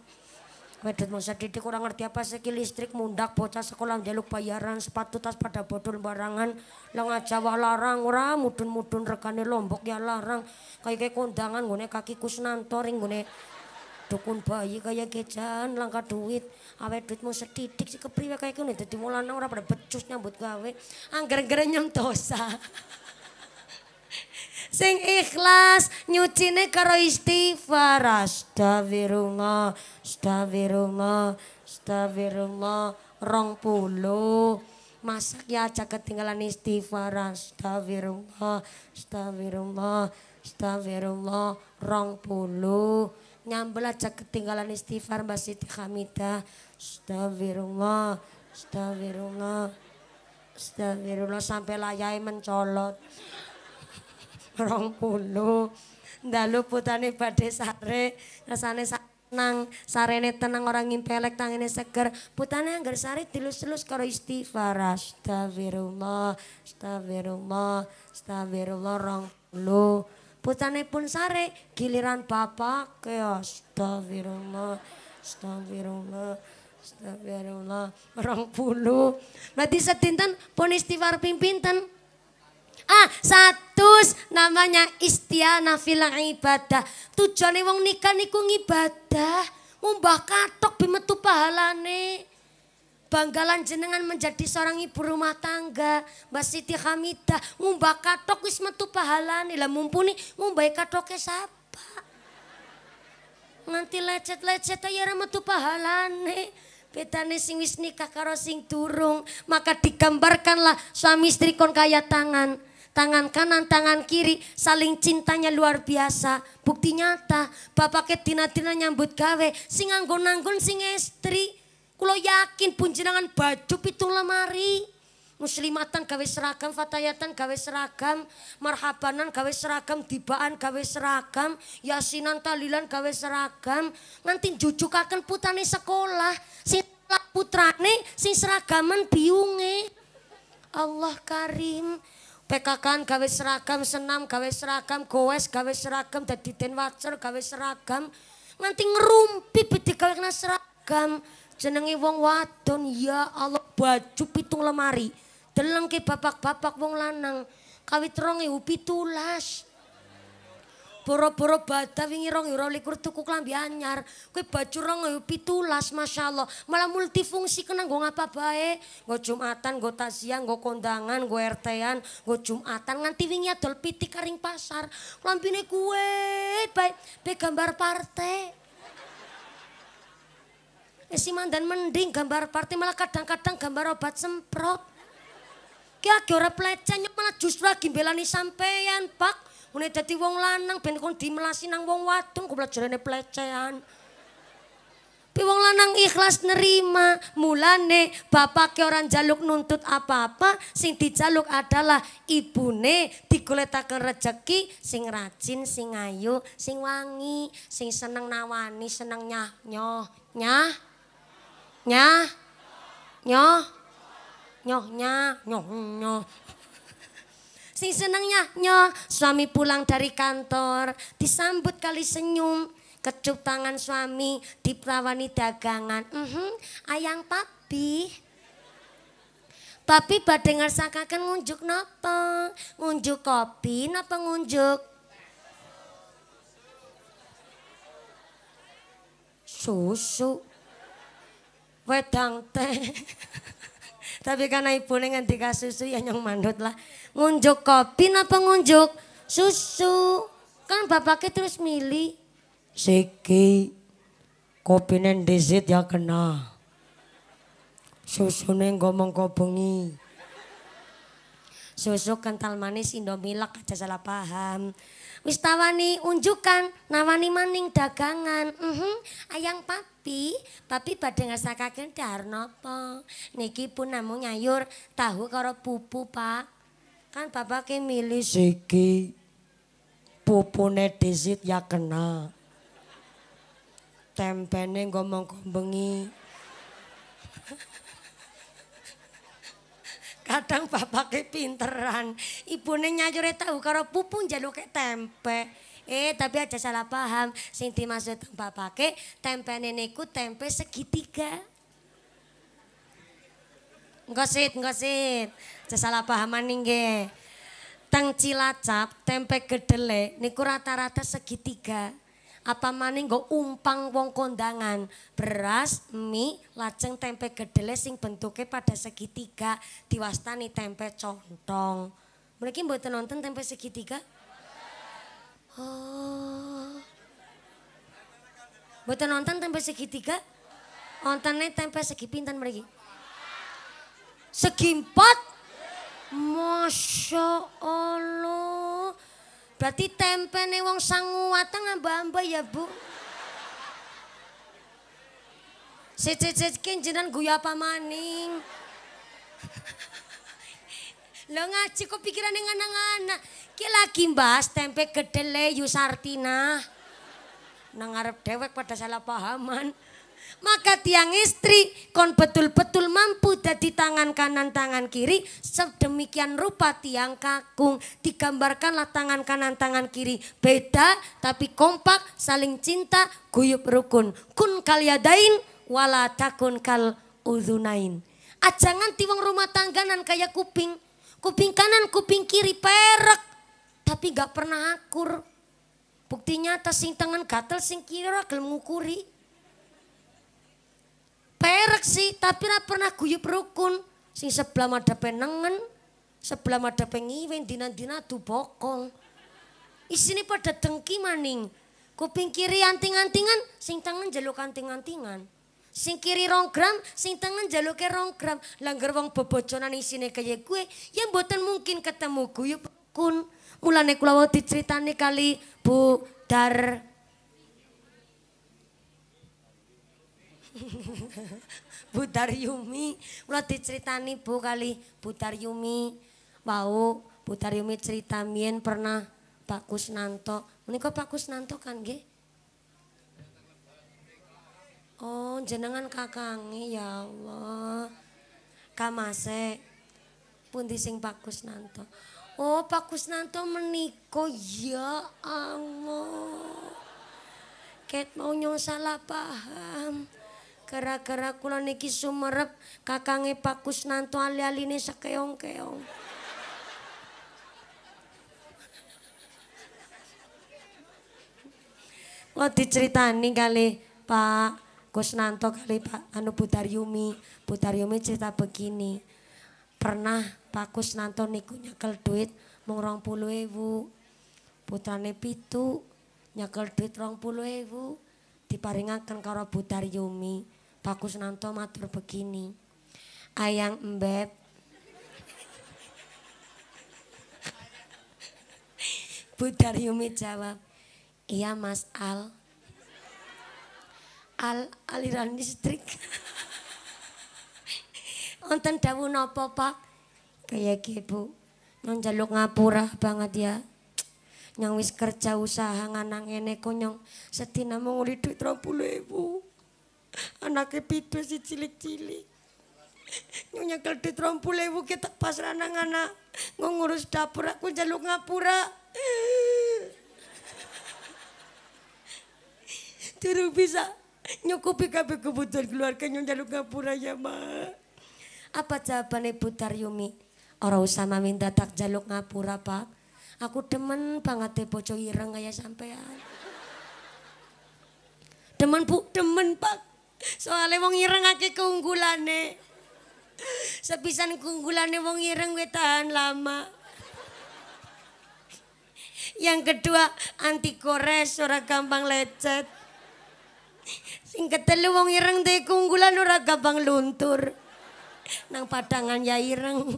Wedut Musa Didik kurang ngerti apa seki listrik mundak bocah sekolah jaluk bayaran sepatu tas pada bodol barangan lenga Jawa larang ora mudun-mudun rekane Lombok ya larang kayak kondangan nggone kaki kusnanto ring nggone dukun bayi kaya gejan langka duit awe duitmu sedidik si kepriwe kayak gini, dadi wong lanang ora pada becus nyambut gawe angger-angger nyem dosa sing ikhlas nyucine karo istighfar astagfirullah astagfirullah astagfirullah rong puluh masak ya aja ketinggalan istighfar astagfirullah astagfirullah astagfirullah rong puluh nyambel aja ketinggalan istighfar Mbak Siti Hamidah astagfirullah astagfirullah Astagfirullah sampai layai mencolot rong puluh. Dalu putane badhe sare, rasane tenang, sarene tenang orang ngimpelek tangene seger. Putane anggar sare dilus-lus karo istighfar. Astagfirullah, astagfirullah, astagfirullah rong puluh. Putane pun sare giliran bapak ke astagfirullah, astagfirullah. Astagfirullah, orang puluh. Berarti setinten pun istighfar pimpinten. Ah, satu namanya istiana filang ibadah. Tujuan wong nikah niku ngibadah. Mumbah katok bimetu pahalane. Banggalan jenengan menjadi seorang ibu rumah tangga. Mbak Siti Hamidah. Mumbah katok wis metu pahalane. Lah mumpuni mumbah katoknya sapa. Nganti lecet-lecet aja ya metu pahalane. Bedane sing wis nikah karo sing turung maka digambarkanlah suami istri kon kaya tangan tangan kanan, tangan kiri, saling cintanya luar biasa. Bukti nyata, bapak ketina-tina nyambut gawe, sing anggon-anggon sing estri. Kulo yakin punjenengan baju pitu lemari. Muslimatan gawe seragam, fatayatan gawe seragam, marhabanan gawe seragam, dibaan gawe seragam, yasinan talilan gawe seragam, Nanti nganti kakan putane sekolah, si putrane si seragaman biunge. Allah Karim, PKKN gawe seragam senam, gawe seragam goes, gawe seragam dadi ten wacer, gawe seragam nganti ngerumpi bedi gawe kena seragam jenengi wong wadon ya Allah baju pitung lemari delengke bapak-bapak wong lanang kawit rong ibu pitulas Boro-boro bada wingi likur tuku klambi anyar. Kowe baju masya masyaallah. Malah multifungsi kena nggo ngapa bae. Nggo Jumatan, nggo tasian, nggo kondangan, nggo RT-an, nggo Jumatan nganti wingi adol piti karing pasar. Klambine kue bae be gambar partai. Eh, si mandan mending gambar partai malah kadang-kadang gambar obat semprot. Ki ora plecenyok malah justru lagi belani sampeyan, Pak. Mune dadi wong lanang ben kon dimelasi nang wong wadon kok belajarane pelecehan. Pi wong lanang ikhlas nerima, mulane bapake orang jaluk nuntut apa-apa, sing dijaluk adalah ibune digoletake rejeki sing rajin, sing ayu, sing wangi, sing seneng nawani, seneng nyah nyoh, nyah. Nyah. Nyoh. Nyoh nyah, nyoh nyoh sing senengnya nyoh suami pulang dari kantor disambut kali senyum kecup tangan suami diperawani dagangan mm -hmm. ayang papi papi sangka kan ngunjuk napa ngunjuk kopi napa ngunjuk susu wedang teh tapi karena ibu ngendika susu ya nyong mandut lah ngunjuk kopi napa ngunjuk susu kan bapaknya terus milih siki kopi nendizit ya kena susu neng ngomong kopengi susu kental manis indomilak aja salah paham wis unjukan nawani maning dagangan mm -hmm. ayang papi papi badhe ngasakaken dahar napa niki pun namung nyayur tahu karo pupu pak Kan bapak ki milih siki. Pupune disit ya kena. Tempene ngomong bengi. Kadang bapak ki pinteran, ibune nyajure tahu karo pupu ke tempe. Eh, tapi aja salah paham. Sing dimaksud ke tempene niku tempe segitiga. Ngosit, ngosit. Salah pahaman nih nge. Teng cilacap, tempe kedele, niku rata-rata segitiga. Apa maning go umpang wong kondangan. Beras, mie, lajeng tempe kedele, sing bentuknya pada segitiga. Diwastani tempe contong. Mereka buat nonton tempe segitiga? Oh. Buat nonton tempe segitiga? nontonnya tempe segi pintan mereka? Segi empat? Masya Allah. Berarti tempe nih wong sangu ngamba-amba ya bu. Sececekin jenan guya maning? Lo ngaji kok pikiran dengan anak-anak? Ki lagi bahas tempe gede leyu sartina. Nangarep dewek pada salah pahaman maka tiang istri kon betul-betul mampu dari tangan kanan tangan kiri sedemikian rupa tiang kakung digambarkanlah tangan kanan tangan kiri beda tapi kompak saling cinta guyup rukun kun kalyadain wala takun kal uzunain ajangan tiwang rumah tangganan kayak kuping kuping kanan kuping kiri perak tapi gak pernah akur bukti nyata sing tangan gatel sing kira gelem ngukuri Perek sih, tapi ra pernah guyub rukun. Sing sebelah madape nengen, sebelah madape ngiwen dina-dina du bokong. Isine pada dengki maning. Kuping kiri anting-antingan, sing tangan jaluk anting-antingan. Sing kiri rong sing tangan jaluke rong gram. Langgar wong bebojonan isine kaya gue, Yang mboten mungkin ketemu guyub rukun. Mulane kula wau diceritani kali Bu Dar Budar Yumi, kula diceritani Bu kali Budar Yumi. Wau, Budar Yumi cerita mien pernah Pak Kusnanto. Menika Pak nanto kan nggih? Oh, jenengan kakange ya Allah. Kamase pundi sing Pak nanto Oh, Pak nanto meniko ya Allah. Ket mau nyong salah paham. Gara-gara kula niki sumerep kakange Pak Kusnanto ali-aline sekeong-keong. Kok diceritani kali Pak Kusnanto kali Pak Anu Butaryumi. Yumi cerita begini. Pernah Pak Kusnanto niku nyekel duit mung 20.000. Putrane pitu nyekel duit 20.000 diparingaken karo Yumi. Kusnanto matur begini. Ayang Embeb. Budar Yumi jawab, iya Mas Al. Al aliran listrik. Onten dawu nopo Pak? Kayak Bu. Nang jaluk ngapura banget ya. Nyang wis kerja usaha nganang ene konyong mau ngulidu terapu 30.000 anaknya pitu si cilik-cilik. Nyonya keldit rompu lewu kita pas ranang anak. Ngurus dapur aku jaluk ngapura. terus bisa nyukupi kabeh kebutuhan keluarga nyonya jaluk ngapura ya ma. Apa jawaban putar Yumi Orang sama minta tak jaluk ngapura pak. Aku demen banget deh bojo ireng kayak sampean. Demen bu, demen pak. Soale wong ireng akeh keunggulane. Sepisan keunggulane wong ireng kuwi tahan lama. Yang kedua anti kores ora gampang lecet. Sing ketelu wong ireng de keunggulan ora gampang luntur. Nang padangan ya ireng.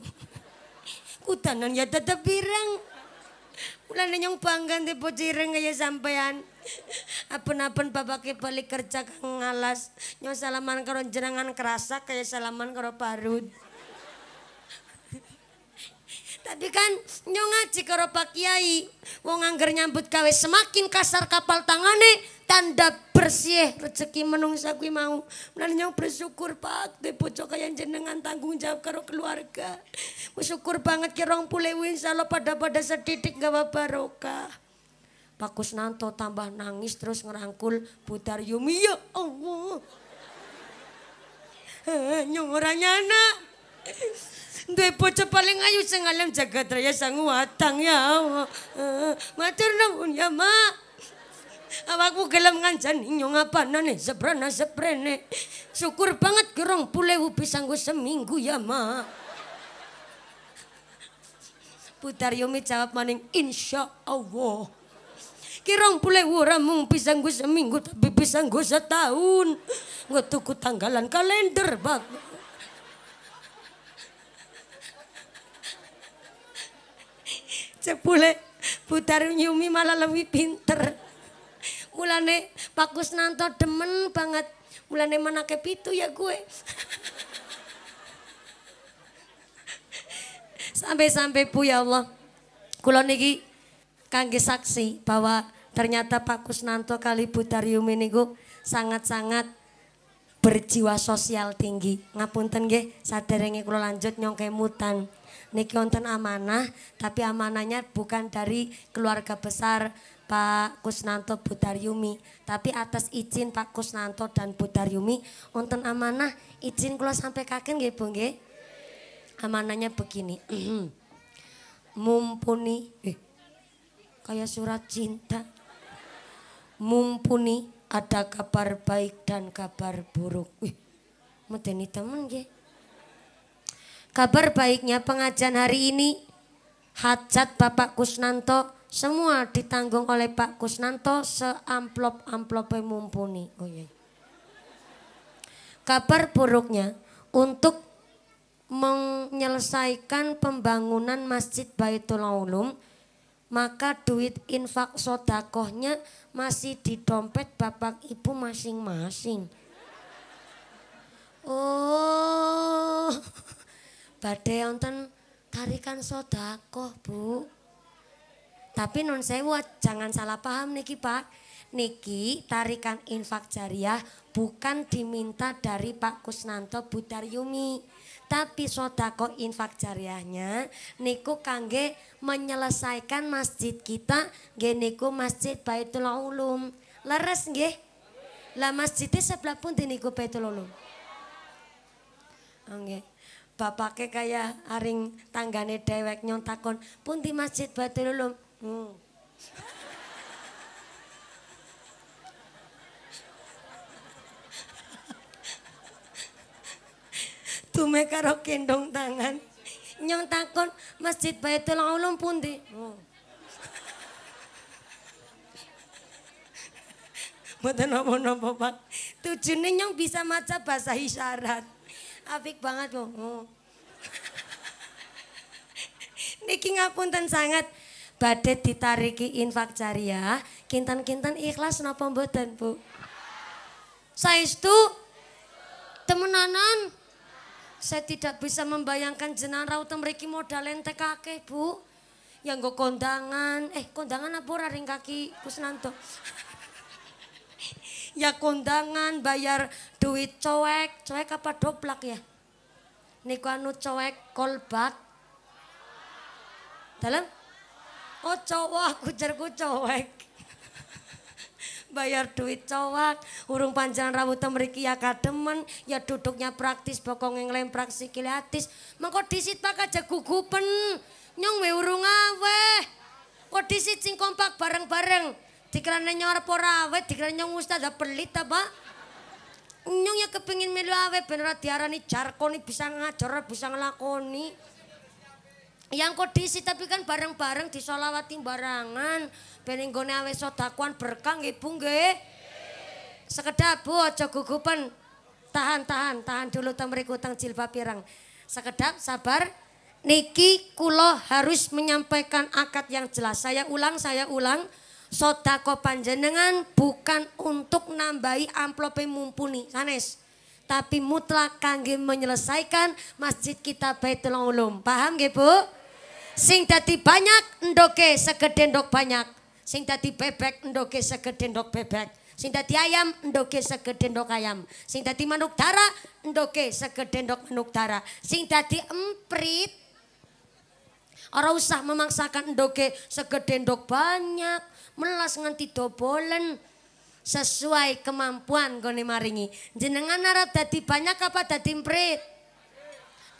Kudanan ya tetep ireng. Ulane nyong bangga ndek bojo ireng kaya sampean. Apen-apen babake balik kerja ke ngalas. Nyo salaman karo jenengan kerasa kayak salaman karo parut. Tapi kan nyo ngaji karo Pak Kiai. Wong angger nyambut kawe semakin kasar kapal tangane tanda bersih rezeki menungsa kuwi mau. Lan nyong bersyukur Pak di pojok kaya jenengan tanggung jawab karo keluarga. Bersyukur banget kirong pulewin salo pada-pada sedidik gawa barokah. Pak Kusnanto tambah nangis terus ngerangkul Putar Yumi ya, ya Allah. anak. Dua bocah paling ayu sing alam jagat raya sang watang ya Allah. Eh, matur nuwun ya Mak. Awakku gelem nyong apa nane sebrana sebrene. Syukur banget gerong pulewu pisangku seminggu ya Mak. Putar Yumi jawab maning insya Allah. Kirang pulai orang mung pisang gue seminggu tapi pisang gue setahun. Gue tuku tanggalan kalender bak. Cepule putar nyumi malah lebih pinter. Mulane pakus nanto demen banget. Mulane mana pitu ya gue. Sampai-sampai bu ya Allah. Kulon niki kangge saksi bahwa Ternyata Pak Kusnanto kali Kalibutarium ini sangat-sangat berjiwa sosial tinggi. Ngapunten nggih, saderenge kula lanjut nyongke mutan. Niki wonten amanah, tapi amanahnya bukan dari keluarga besar Pak Kusnanto Yumi tapi atas izin Pak Kusnanto dan Yumi wonten amanah izin kula sampaikan nggih Bu nggih. Amanahnya begini. Mumpuni eh, kayak surat cinta mumpuni ada kabar baik dan kabar buruk. Wih, medeni temen ya. Kabar baiknya pengajian hari ini, hajat Bapak Kusnanto semua ditanggung oleh Pak Kusnanto seamplop amplop mumpuni. Oh, iya. Kabar buruknya untuk menyelesaikan pembangunan Masjid Baitul Ulum maka duit infak sodakohnya masih di dompet bapak ibu masing-masing. Oh, badai onten tarikan sodakoh bu. Tapi non sewa, jangan salah paham niki pak. Niki tarikan infak jariah bukan diminta dari Pak Kusnanto Yumi. Tapi sodako infak jariahnya niku kangge menyelesaikan masjid kita nggih niku Masjid Baitul Ulum. Leres nggih? Lah masjidnya sebelah pun niku Baitul Ulum. Ah, nggih. bapake bapaknya aring tanggane dewek nyontakon pun di masjid baitul Ulum. Hmm. dume karo gendong tangan. Nyong takon Masjid Baitul Ulum pundi? Oh. Mboten napa-napa, Pak. Tujune nyong bisa maca bahasa isyarat. Apik banget kok. Oh. Niki ngapunten sangat. Badhe ditariki infak jariah, kinten-kinten ikhlas napa mboten, Bu? Saestu temenanan saya tidak bisa membayangkan jenang raut mereka modal entek kakek bu. Yang gue kondangan, eh kondangan apa raring kaki kusnanto. ya kondangan bayar duit cowek, cowek apa doplak ya? Niku anu cowek kolbak. Dalam? Oh cowok, aku cowek bayar duit cowak urung panjang rambut temeriki ya kademen ya duduknya praktis bokonge nglemprak sikile atis mengko disit pak aja gugupen nyong we urung awe. kok disit sing kompak bareng-bareng dikirane nyorep porawe, awet dikirane nyong ustaz pelit apa nyong ya kepengin melu awet ben ora diarani jarkoni bisa ngajar bisa ngelakoni yang kodisi tapi kan bareng-bareng di disolawatin barangan beninggone awe sodakuan berkang ibu nge nggih sekedap Bu aja gugupan tahan-tahan tahan dulu ta mriku teng jilbab pirang sekedap sabar niki kulo harus menyampaikan akad yang jelas saya ulang saya ulang sodako panjenengan bukan untuk nambahi yang mumpuni sanes tapi mutlak kangge menyelesaikan masjid kita Baitul Ulum. Paham nggih, Bu? Sing dadi banyak endoke segede endok banyak. Sing dadi bebek endoke segede endok bebek. Sing dadi ayam endoke segede endok ayam. Sing dadi manuk dara endoke segede endok manuk dara. Sing dadi emprit Ora usah memaksakan endoke segede endok banyak, melas nganti dobolen sesuai kemampuan gone maringi. Jenengan arep dadi banyak apa dadi emprit?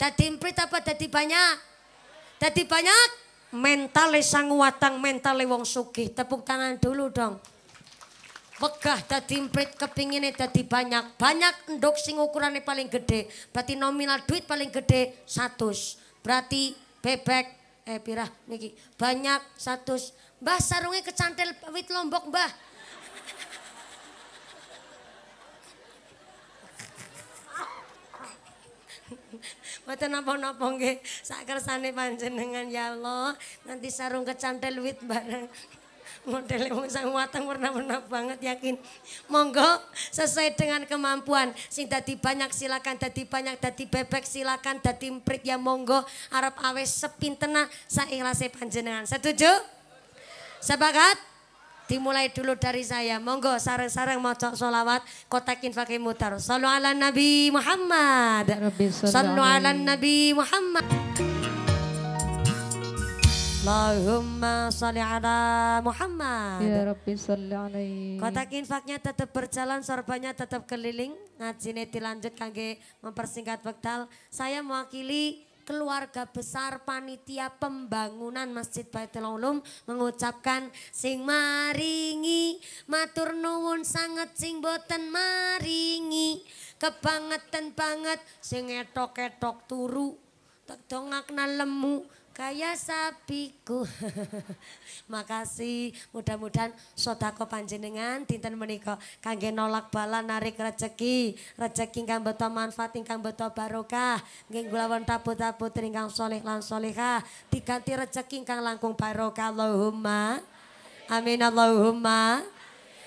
Dadi emprit apa dadi banyak? Jadi banyak mentale sang watang, mentale wong sugih. Tepuk tangan dulu dong. Wegah tadi imprit kepinginnya tadi banyak. Banyak endok sing ukurannya paling gede. Berarti nominal duit paling gede 100. Berarti bebek eh pirah niki banyak 100. Mbah sarungnya kecantel wit lombok mbah. Mboten napa-napa nggih. Sak kersane panjenengan ya Allah. Nanti sarung kecantel wit bareng. Modelnya wong sang watang warna-warna banget yakin. Monggo sesuai dengan kemampuan. Sing tadi banyak silakan, tadi banyak, tadi bebek silakan, tadi emprit ya monggo. Arab awes sepintena saikhlasé panjenengan. Setuju? Sepakat? dimulai dulu dari saya. Monggo sarang-sarang maca solawat kota pakai mutar. Sallu ala Nabi Muhammad. Ya Sallu ala Nabi Muhammad. Allahumma salli ala Muhammad. Ya Rabbi salli alaihi. Kotak infaknya tetap berjalan, sorbannya tetap keliling. Ngajinnya dilanjut kangge mempersingkat waktal Saya mewakili keluarga besar panitia pembangunan Masjid Baitul Ulum mengucapkan sing maringi matur nuwun sanget sing boten maringi kebangetan banget sing etok-etok turu tak dongakna lemu kaya sapiku. Makasih, mudah-mudahan sodako panjenengan dinten menika kangge nolak bala narik rezeki rejeki ingkang beto manfaat ingkang beto barokah, nggih kulawan tabu-tabu ingkang soleh lan solehah, diganti rezeki ingkang langkung barokah Allahumma. Amin Allahumma.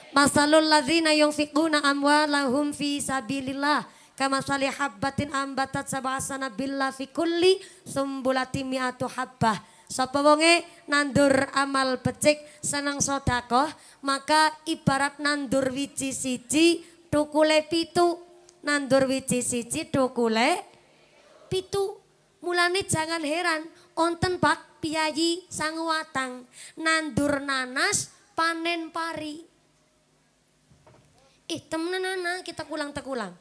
Masalul ladzina yunfiquna amwalahum fi sabilillah Kama sali habbatin ambatat sabasana billa fi kulli sumbulati mi'atu habbah. Sapa wonge nandur amal becik seneng sedekah maka ibarat nandur wiji siji tukule pitu nandur wiji siji tukule pitu mulane jangan heran onten pak piyayi sang watang nandur nanas panen pari ih temenan nana kita kulang tekulang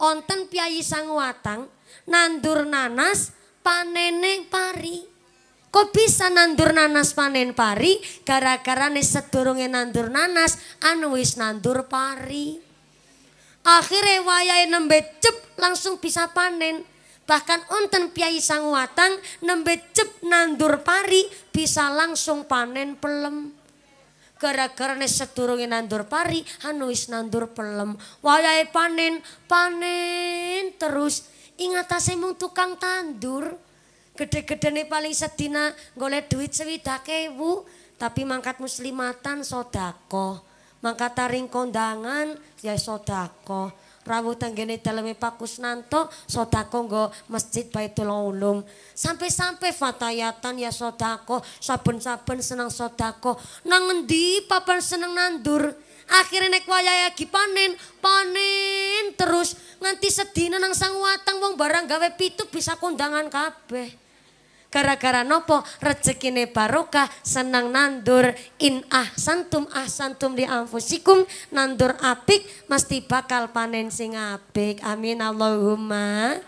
onten piyayi sang watang nandur nanas panene pari. Kok bisa nandur nanas panen pari? Gara-gara nih sedurunge nandur nanas anu wis nandur pari. Akhirnya wayahe nembe cep langsung bisa panen. Bahkan onten piyayi sang watang nembe cep nandur pari bisa langsung panen pelem. gara-gara nih sedurungi nandur pari, hanuis nandur pelem. Wayai panen, panen terus. Ingat asemu tukang tandur. Gede-gede nih paling sedina, ngoleh duit sewidah kewu. Tapi mangkat muslimatan sodako. Mangkat taring kondangan, ya sodako. rawuh tenggene daleme Pak Kusnanto sedako nggo Masjid Baitul Ulum. Sampai-sampai fatayatan ya sedako, saben-saben seneng sedako. Nang endi papan seneng nandur? Akhire nek wayahe iki panen, panen terus nganti sedina nang sang watang, wong barang gawe pitu bisa kondangan kabeh. Gara-gara nopo rezekine barokah senang nandur in ah santum ah santum di anfusikum nandur apik mesti bakal panen sing apik. Amin Allahumma.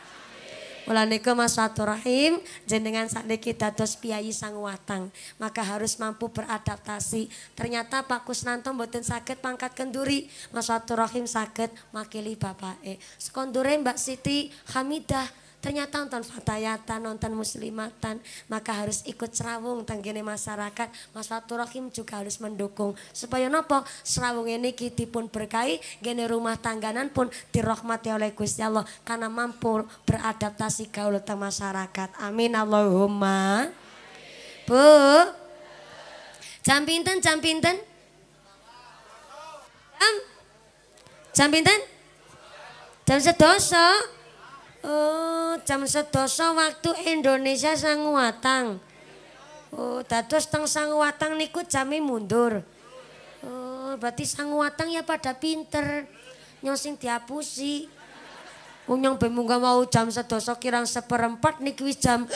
Mulaniku Mas Rahim jenengan kita dados piayi sang watang, maka harus mampu beradaptasi. Ternyata Pak Kusnanto mboten sakit pangkat kenduri, Mas Rahim sakit makili bapake. Sekondure Mbak Siti Hamidah Ternyata nonton fatayatan, nonton muslimatan, maka harus ikut serawung tanggini masyarakat. Fatur Rahim juga harus mendukung. Supaya nopo serawung ini kita pun berkahi, gini rumah tangganan pun dirahmati oleh Gusti Allah. Karena mampu beradaptasi gaul ke masyarakat. Amin Allahumma. Bu, jam pinten, jam pinten? Jam? Jam pinten? Jam sedosok. Oh, jam sedoso waktu Indonesia watang. Oh, eh, dados teng watang, niku jami mundur. Oh, berarti watang ya pada pinter. Nyosing diapusi. Unyong bemungga mau jam sedoso kirang seperempat niku jam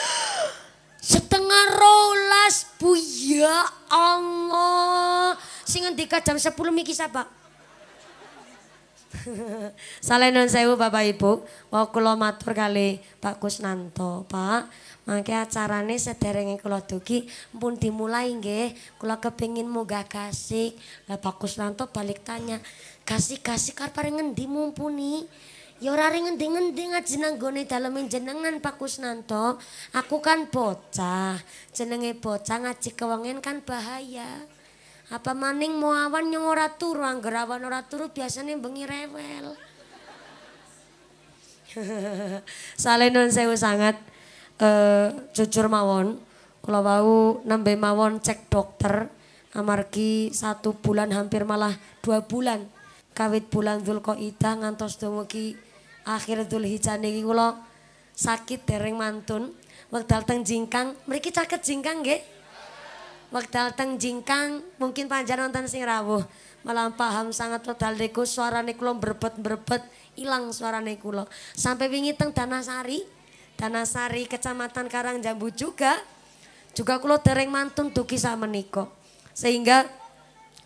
setengah rolas bu ya Allah. Sing jam sepuluh miki sapa? Salenun sewu Bapak Ibu, mau kula matur kali Pak Kusnanto, Pak. Mangke acarane sederenge kula dugi pun dimulai nggih. Kula kepingin munggah kasik. Lah Pak Kusnanto balik tanya, "Kasik-kasik arep ngendi mumpuni?" Ya ora ngendi-ngendi ngaji nang gone daleme jenengan Pak Kusnanto. Aku kan bocah, jenenge bocah ngaji kewengen kan bahaya. Apa maning mau awan yang ora turu, angger awan ora turu biasanya bengi rewel. Saleh nun sewu sangat uh, jujur mawon. kalau bau nembe mawon cek dokter amargi satu bulan hampir malah dua bulan kawit bulan ita ngantos dumugi akhir dul niki kula sakit dereng mantun wekdal teng jingkang mriki caket jingkang nggih wekdal teng jingkang mungkin panjang nonton sing rawuh malam paham sangat wekdal niku suarane kula berbet-berbet ilang suarane kula sampai wingi teng Danasari Danasari Kecamatan Karangjambu juga juga kula dereng mantun sama niko sehingga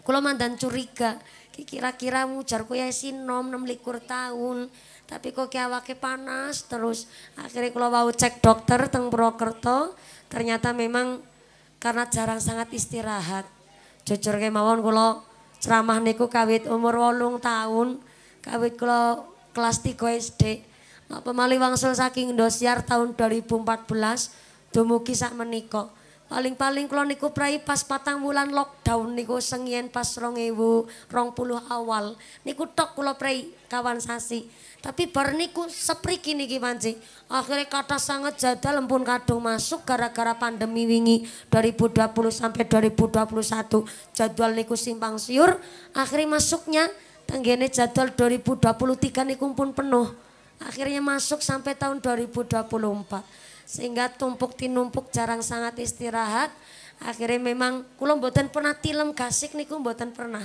kula mandan curiga kira-kira mujar ku ya enam 26 tahun tapi kok awake panas terus akhirnya kula mau cek dokter teng Brokerto, ternyata memang karena jarang sangat istirahat. Jujur kemauan kula ceramah niku kawit umur wolung tahun, kawit kula kelas 3 SD. pemali wangsul saking dosiar tahun 2014 dumugi sak meniko. Paling-paling kalau niku prai pas patang bulan lockdown niku sengien pas rong puluh awal niku tok kula prai kawan sasi. Tapi bar niku sepriki niki manci. Akhirnya kata sangat jadal lempun kadung masuk gara-gara pandemi wingi 2020 sampai 2021. Jadwal niku simpang siur, akhirnya masuknya tenggene jadwal 2023 niku pun penuh. Akhirnya masuk sampai tahun 2024 sehingga tumpuk tinumpuk jarang sangat istirahat akhirnya memang kulo mboten pernah tilem kasik niku mboten pernah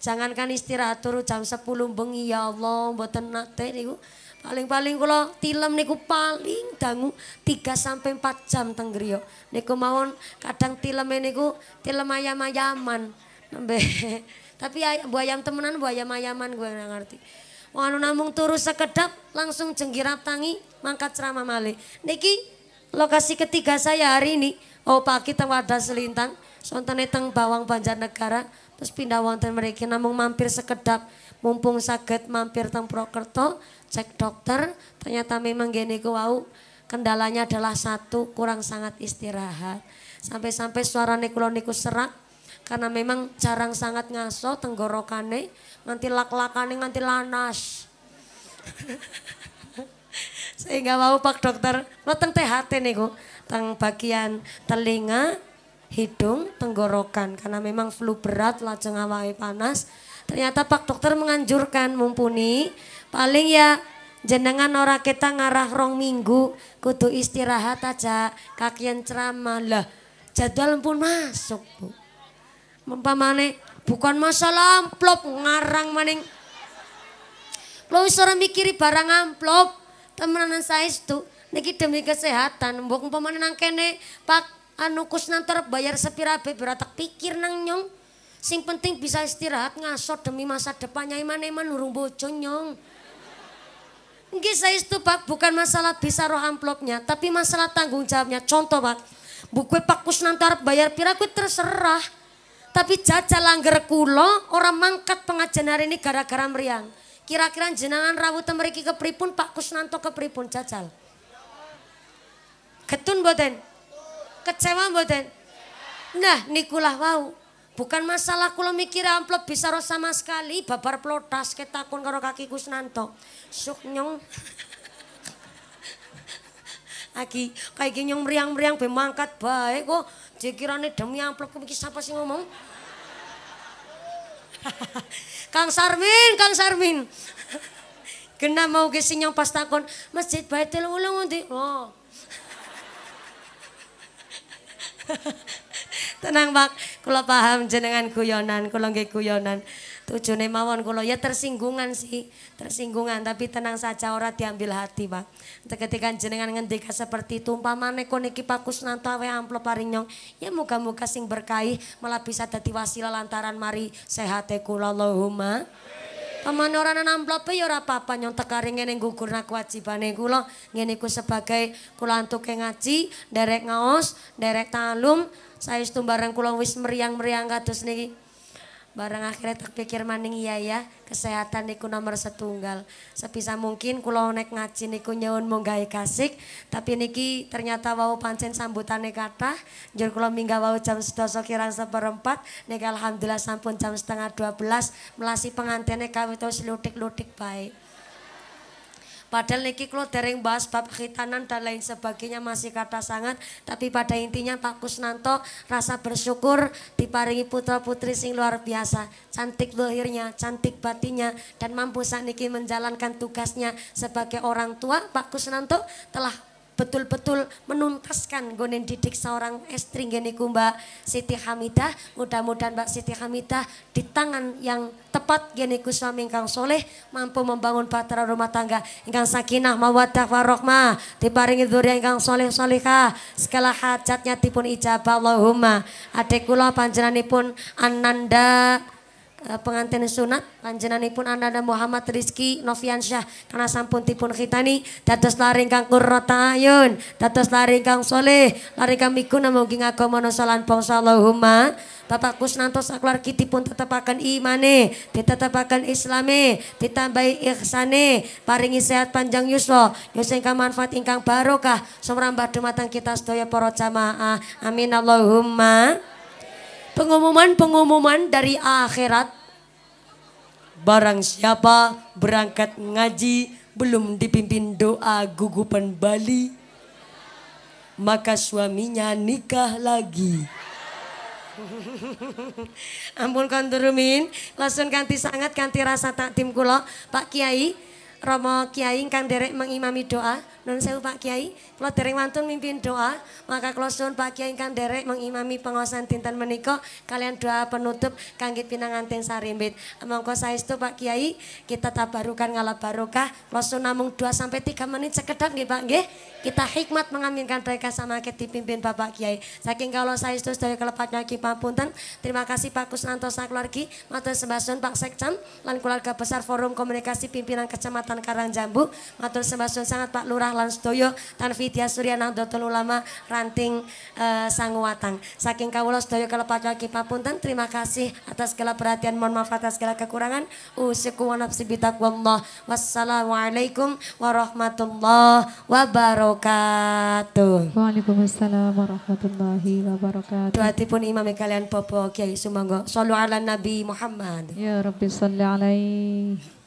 jangankan istirahat turu jam 10 bengi ya Allah mboten nate niku paling-paling kulo tilem niku paling dangu 3 sampai 4 jam teng griya niku mawon kadang tileme niku tilem ayam-ayaman nembe tapi ayam, bu ayam temenan bu ayam ayaman gue nggak ngerti Wanu namung turu sekedap langsung jenggirat tangi mangkat ceramah malih. Niki Lokasi ketiga saya hari ini, oh pagi teng wadah selintang, sontane teng bawang Banjarnegara, terus pindah wonten mereka namun mampir sekedap, mumpung sakit mampir teng Prokerto, cek dokter, ternyata memang gini wau kendalanya adalah satu kurang sangat istirahat. Sampai-sampai suara nikulo niku serak, karena memang jarang sangat ngaso tenggorokane nganti lak-lakane nganti lanas sehingga nggak mau Pak Dokter. lo teng THT nih kok teng bagian telinga, hidung, tenggorokan karena memang flu berat lajeng awake panas. Ternyata Pak Dokter menganjurkan mumpuni paling ya jenengan ora kita ngarah rong minggu kudu istirahat aja kaki yang ceramah lah jadwal pun masuk bu mempamane bukan masalah amplop ngarang maning Lo seorang mikiri barang amplop temenan saya itu niki demi kesehatan mbok paman nang kene pak anu kusnantor bayar sepira beratak pikir nang nyong sing penting bisa istirahat ngasot demi masa depannya iman iman nurung bojo nyong Nggih saya itu pak bukan masalah bisa roh amplopnya tapi masalah tanggung jawabnya contoh pak buku pak kusnantor bayar pira kuwi terserah tapi jajal langger kulo orang mangkat pengajian hari ini gara-gara meriang Kira-kira jenangan mereka ke mriki kepripun Pak Kusnanto kepripun cacal, ketun boten, Kecewa boten. Nah, nikulah wau. Bukan masalah kula mikir amplop bisa roh sama sekali babar plotas ketakun karo kaki Kusnanto. Suk nyong. Aki, kayak gini nyong meriang-meriang bemangkat baik kok. Dikirane demi amplop iki siapa sih ngomong? Kang Sarmin, Kang Sarmin. Gena mau ge sing pas takon, Masjid Baitul Ulum ndi? Oh. Tenang, Pak. Kula paham jenengan guyonan, kula nggih guyonan. Tujuane mawon kula ya tersinggungan sih, tersinggungan tapi tenang saja ora diambil hati, Pak. Ketika jenengan ngendika seperti itu umpamane kon iki pakusnanto awe amplop paring ya muga-muga sing berkahi malah bisa dadi wasilah lantaran mari sehate kula Allahumma. Pamane ora ana amplope ya ora apa-apa nyong tekare ngene gugurna kewajibane kula ngene ku sebagai kula antuke ngaji, derek ngaos, derek talum, saestu bareng kula wis meriang-meriang kados niki. Barang akhirnya tak pikir maning iya ya, kesehatan niku nomor setunggal. Sebisa mungkin kula nek ngaji niku nyuwun monggae kasik, tapi niki ternyata wau pancen nih kata Njur kula minggah wau jam 12 kirang seperempat, nih alhamdulillah sampun jam setengah 12 melasi pengantene kawit lutik-lutik baik. Padahal niki kalau dereng bahas bab khitanan dan lain sebagainya masih kata sangat, tapi pada intinya Pak Kusnanto rasa bersyukur diparingi putra-putri sing luar biasa, cantik lahirnya, cantik batinya dan mampu saat saniki menjalankan tugasnya sebagai orang tua. Pak Kusnanto telah betul-betul menuntaskan gonen didik seorang estri geniku Mbak Siti Hamidah. Mudah-mudahan Mbak Siti Hamidah di tangan yang tepat geniku suami kang soleh mampu membangun bahtera rumah tangga ingkang sakinah mawadah warohmah diparingi dzurriya kang soleh solehah segala hajatnya tipun ijabah Allahumma adekulah panjenani pun Ananda Eh, pengantin sunat panjenenganipun ananda Muhammad Rizki Noviansyah karena sampun tipun khitani dados laring kang Ayun, dados laring kang soleh laring kang mikuna mugi ngagama nasa lan bangsa Allahumma Bapak Kita saklar Tetap tetepaken imane, akan islame, ditambahi ihsane, paringi sehat panjang yuswa, yuswa manfaat ingkang barokah, sumrambah Matang kita sedaya Poro jamaah. Amin Allahumma. Pengumuman-pengumuman dari akhirat. Barang siapa berangkat ngaji belum dipimpin doa gugupan Bali. Maka suaminya nikah lagi. Ampun kondurumin, langsung ganti sangat ganti rasa tak tim kula Pak Kiai, Romo Kiai kang derek mengimami doa. Nun sewu Pak Kiai, kalau dereng mantun mimpin doa, maka kalau sun Pak Kiai kan derek mengimami pengawasan tintan meniko kalian doa penutup pinang pinanganten sarimbit. Monggo itu Pak Kiai, kita tabarukan ngalap barokah. kalau sun namung dua sampai tiga menit sekedap nggih Pak nggih. Kita hikmat mengaminkan mereka sama kita dipimpin Bapak Kiai. Saking kalau itu sudah kelepatnya Ki Papunten. Terima kasih Pak sang keluarga matur sebastian Pak Sekcam lan keluarga besar Forum Komunikasi Pimpinan Kecamatan Karangjambu, matur sebastian sangat Pak Lurah lan sedaya tanfidya surya nahdlatul ulama ranting uh, sanguwatang. Saking kawula sedaya kelepat papunten terima kasih atas segala perhatian mohon maaf atas segala kekurangan. Usiku wa nafsi bitaqwallah. Wassalamualaikum warahmatullahi wabarakatuh. Waalaikumsalam warahmatullahi wabarakatuh. pun imam kalian popo Kiai sumanggo Sallu ala Nabi Muhammad. Ya Rabbi salli alaihi.